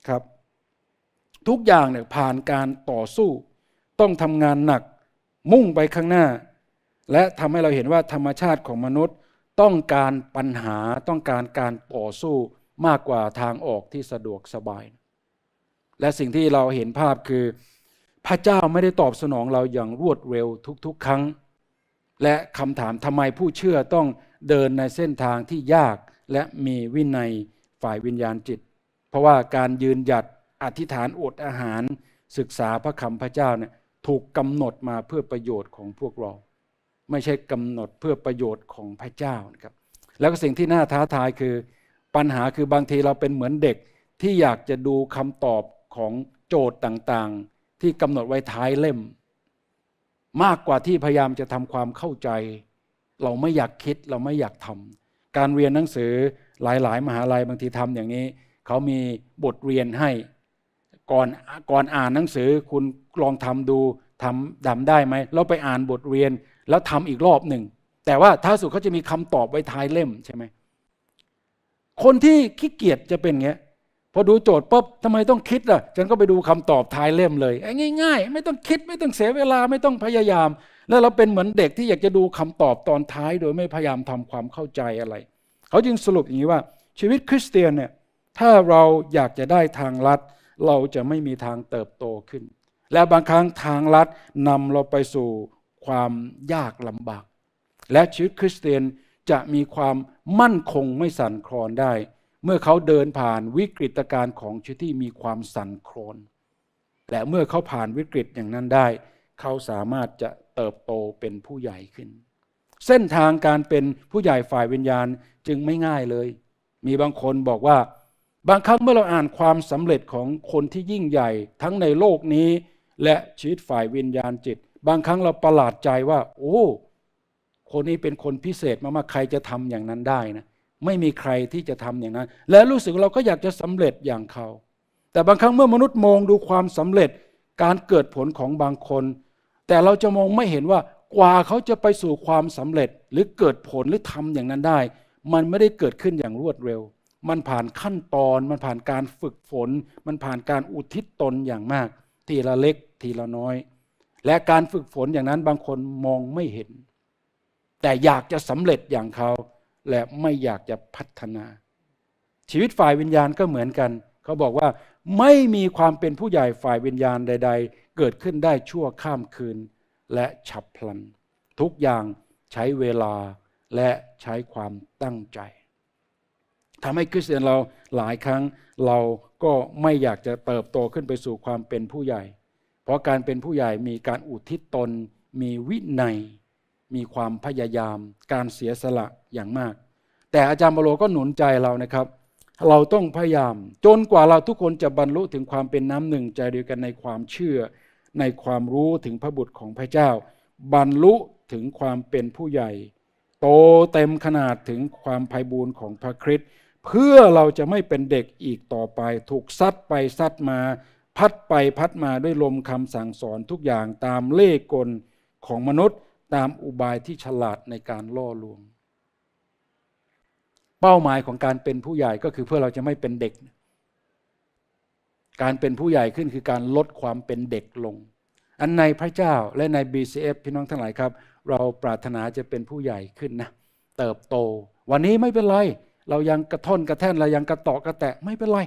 ครับ ทุกอย่างเนี่ยผ่านการต่อสู้ ต้องทำงานหนักมุ่งไปข้างหน้าและทำให้เราเห็นว่าธรรมชาติของมนุษย์ต้องการปัญหาต้องการการต่อสู้มากกว่าทางออกที่สะดวกสบายและสิ่งที่เราเห็นภาพคือพระเจ้าไม่ได้ตอบสนองเราอย่างรวดเร็วทุกๆ ครั้ง และคำถามทำไมผู้เชื่อต้องเดินในเส้นทางที่ยากและมีวินัยฝ่ายวิญญาณจิต เพราะว่าการยืนหยัดอธิษฐานอดอาหาร ศึกษาพระคำพระเจ้าเนี่ยถูกกำหนดมาเพื่อประโยชน์ของพวกเรา ไม่ใช่กำหนดเพื่อประโยชน์ของพระเจ้านะครับแล้วก็สิ่งที่น่าท้าทายคือปัญหาคือบางทีเราเป็นเหมือนเด็กที่อยากจะดูคำตอบของโจทย์ต่างๆ ที่กำหนดไว้ท้ายเล่ม มากกว่าที่พยายามจะทำความเข้าใจ เราไม่อยากคิดเราไม่อยากทำการเรียนหนังสือหลายๆ มหาลัยบางทีทำอย่างนี้ เขามีบทเรียนให้ ก่อนก่อนอ่านหนังสือคุณลองทำดูทำดำได้ไหมเราไปอ่านบทเรียนแล้วทำอีกรอบหนึ่ง แต่ว่าท้ายสุดเขาจะมีคำตอบไว้ท้ายเล่มใช่ไหมคนที่ขี้เกียจจะเป็นเงี้ยพอดูโจทย์ปุ๊บทำไมต้องคิดล่ะฉันก็ไปดูคำตอบท้ายเล่มเลยง่าย ๆ ไม่ต้องคิดไม่ต้องเสียเวลาไม่ต้องพยายาม แล้วเราเป็นเหมือนเด็กที่อยากจะดูคำตอบตอนท้าย โดยไม่พยายามทำความเข้าใจอะไร เขาจึงสรุปอย่างนี้ว่า ชีวิตคริสเตียนเนี่ยถ้าเราอยากจะได้ทางลัดเราจะไม่มีทางเติบโตขึ้น และบางครั้งทางลัดนำเราไปสู่ความยากลำบากและชีวิตคริสเตียนจะมีความมั่นคงไม่สั่นคลอนได้เมื่อเขาเดินผ่านวิกฤตการณ์ของชีวิตที่มีความสั่นคลอนและเมื่อเขาผ่านวิกฤตอย่างนั้นได้ เขาสามารถจะเติบโตเป็นผู้ใหญ่ขึ้น เส้นทางการเป็นผู้ใหญ่ฝ่ายวิญญาณจึงไม่ง่ายเลย มีบางคนบอกว่า บางครั้งเมื่อเราอ่านความสำเร็จของคนที่ยิ่งใหญ่ทั้งในโลกนี้ และชีวิตฝ่ายวิญญาณจิต บางครั้งเราประหลาดใจว่าโอ้คนนี้เป็นคนพิเศษมากๆใครจะทำอย่างนั้นได้นะไม่มีใครที่จะทำอย่างนั้น และรู้สึกเราก็อยากจะสำเร็จอย่างเขา แต่บางครั้งเมื่อมนุษย์มองดูความสำเร็จ การเกิดผลของบางคน แต่เราจะมองไม่เห็นว่ากว่าเขาจะไปสู่ความสำเร็จหรือเกิดผลหรือทำอย่างนั้นได้ มันไม่ได้เกิดขึ้นอย่างรวดเร็ว มันผ่านขั้นตอนมันผ่านการฝึกฝน มันผ่านการอุทิศตนอย่างมาก ทีละเล็ก ทีละน้อยและการฝึกฝนอย่างนั้นบางคนมองไม่เห็น แต่อยากจะสำเร็จอย่างเขาและไม่อยากจะพัฒนา ชีวิตฝ่ายวิญญาณก็เหมือนกัน เขาบอกว่า ไม่มีความเป็นผู้ใหญ่ฝ่ายวิญญาณใดๆ เกิดขึ้นได้ชั่วข้ามคืนและฉับพลัน ทุกอย่างใช้เวลาและใช้ความตั้งใจทำให้คริสเตียนเราหลายครั้งเราก็ไม่อยากจะเติบโตขึ้นไปสู่ความเป็นผู้ใหญ่ เพราะการเป็นผู้ใหญ่มีการอุทิศตน มีวินัยมีความพยายามการเสียสละอย่างมาก แต่อาจารย์บโลก็หนุนใจเรานะครับ เราต้องพยายามจนกว่าเราทุกคนจะบรรลุถึงความเป็นน้ำหนึ่ง ใจเดียวกันในความเชื่อ ในความรู้ถึงพระบุตรของพระเจ้า บรรลุถึงความเป็นผู้ใหญ่ โตเต็มขนาดถึงความไพยบูรณ์ของพระคริสต์เพื่อเราจะไม่เป็นเด็กอีกต่อไปถูกซัดไปซัดมา พัดไปพัดมาด้วยลมคำสั่งสอนทุกอย่างตามเล่กลของมนุษย์ตามอุบายที่ฉลาดในการล่อลวง เป้าหมายของการเป็นผู้ใหญ่ก็คือเพื่อเราจะไม่เป็นเด็ก การเป็นผู้ใหญ่ขึ้นคือการลดความเป็นเด็กลงอันในพระเจ้าและใน BCF พี่น้องทั้งหลายครับ เราปรารถนาจะเป็นผู้ใหญ่ขึ้นนะเติบโต วันนี้ไม่เป็นไร เรายังกระท่อนกระแท่นเรายังกระตอกกระแตะไม่เป็นไร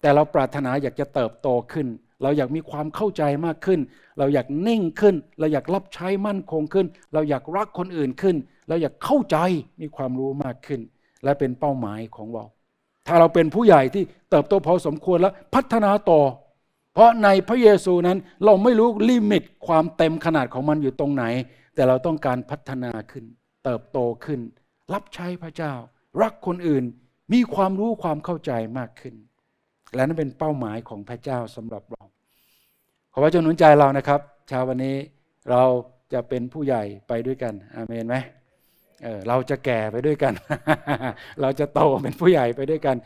แต่เราปรารถนาอยากจะเติบโตขึ้นเราอยากมีความเข้าใจมากขึ้น เราอยากนิ่งขึ้น เราอยากรับใช้มั่นคงขึ้น เราอยากรักคนอื่นขึ้น เราอยากเข้าใจมีความรู้มากขึ้น และเป็นเป้าหมายของเรา ถ้าเราเป็นผู้ใหญ่ที่เติบโตพอสมควรแล้วพัฒนาต่อ เพราะในพระเยซูนั้นเราไม่รู้ลิมิตความเต็มขนาดของมันอยู่ตรงไหน แต่เราต้องการพัฒนาขึ้น เติบโตขึ้น รับใช้พระเจ้า รักคนอื่น มีความรู้ความเข้าใจมากขึ้นและนั่นเป็นเป้าหมายของพระเจ้าสำหรับเรา ขอพระเจ้าหนุนใจเรานะครับเช้าวันนี้เราจะเป็นผู้ใหญ่ไปด้วยกันอาเมนไหมเออเราจะแก่ไปด้วยกัน เราจะโตเป็นผู้ใหญ่ไปด้วยกัน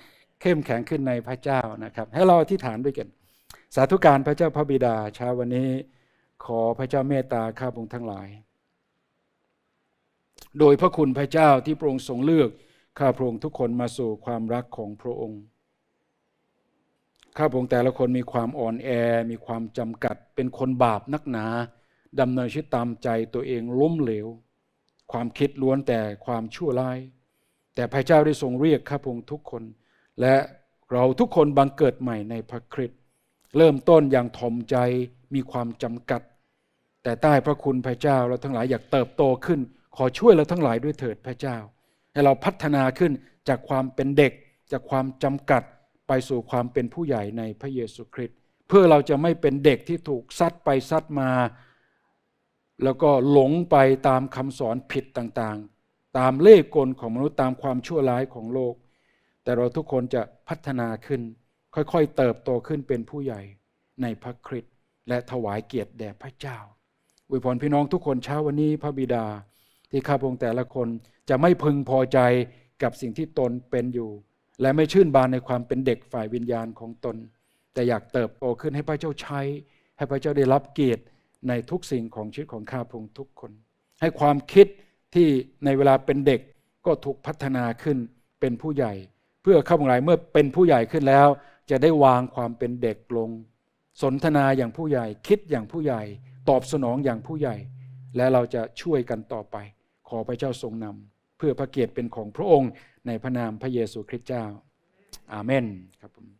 เข้มแข็งขึ้นในพระเจ้านะครับ ให้เราที่ฐานด้วยกัน สาธุการพระเจ้าพระบิดาเช้าวันนี้ขอพระเจ้าเมตตาข้าพงทั้งหลาย โดยพระคุณพระเจ้าที่พระองค์ทรงเลือก ข้าพระองค์ทุกคนมาสู่ความรักของพระองค์ข้าพงแต่ละคนมีความอ่อนแอมีความจำกัด เป็นคนบาปนักหนาดำเนินชีวิตตามใจตัวเองล้มเหลว ความคิดล้วนแต่ความชั่วร้ายแต่พระเจ้าได้ทรงเรียกข้าพงทุกคน และเราทุกคนบังเกิดใหม่ในพระคริสต์เริ่มต้นอย่างถ่อมใจมีความจำกัด แต่ใต้พระคุณพระเจ้าเราทั้งหลายอยากเติบโตขึ้นขอช่วยเราทั้งหลายด้วยเถิดพระเจ้า ให้เราพัฒนาขึ้นจากความเป็นเด็กจากความจำกัดไปสู่ความเป็นผู้ใหญ่ในพระเยซูคริสต์เพื่อเราจะไม่เป็นเด็กที่ถูกซัดไปซัดมา แล้วก็หลงไปตามคำสอนผิดต่างๆ ตามเล่ห์กลของมนุษย์ตามความชั่วร้ายของโลก แต่เราทุกคนจะพัฒนาขึ้น ค่อยๆ เติบโตขึ้นเป็นผู้ใหญ่ ในพระคริสต์และถวายเกียรติแด่พระเจ้าอวยพรพี่น้องทุกคนเช้าวันนี้พระบิดาที่ข้าพงแต่ละคนจะไม่พึงพอใจกับสิ่งที่ตนเป็นอยู่และไม่ชื่นบานในความเป็นเด็กฝ่ายวิญญาณของตน แต่อยากเติบโตขึ้นให้พระเจ้าใช้ ให้พระเจ้าได้รับเกียรติในทุกสิ่งของชีวิตของข้าพงทุกคน ให้ความคิดที่ในเวลาเป็นเด็กก็ถูกพัฒนาขึ้นเป็นผู้ใหญ่ เพื่อข้าพงหลาเมื่อเป็นผู้ใหญ่ขึ้นแล้ว จะได้วางความเป็นเด็กลง สนทนาอย่างผู้ใหญ่คิดอย่างผู้ใหญ่ ตอบสนองอย่างผู้ใหญ่ และเราจะช่วยกันต่อไป ขอพระเจ้าทรงนำเพื่อพระเกียรติเป็นของพระองค์ในพระนามพระเยซูคริสต์เจ้า อาเมนครับผม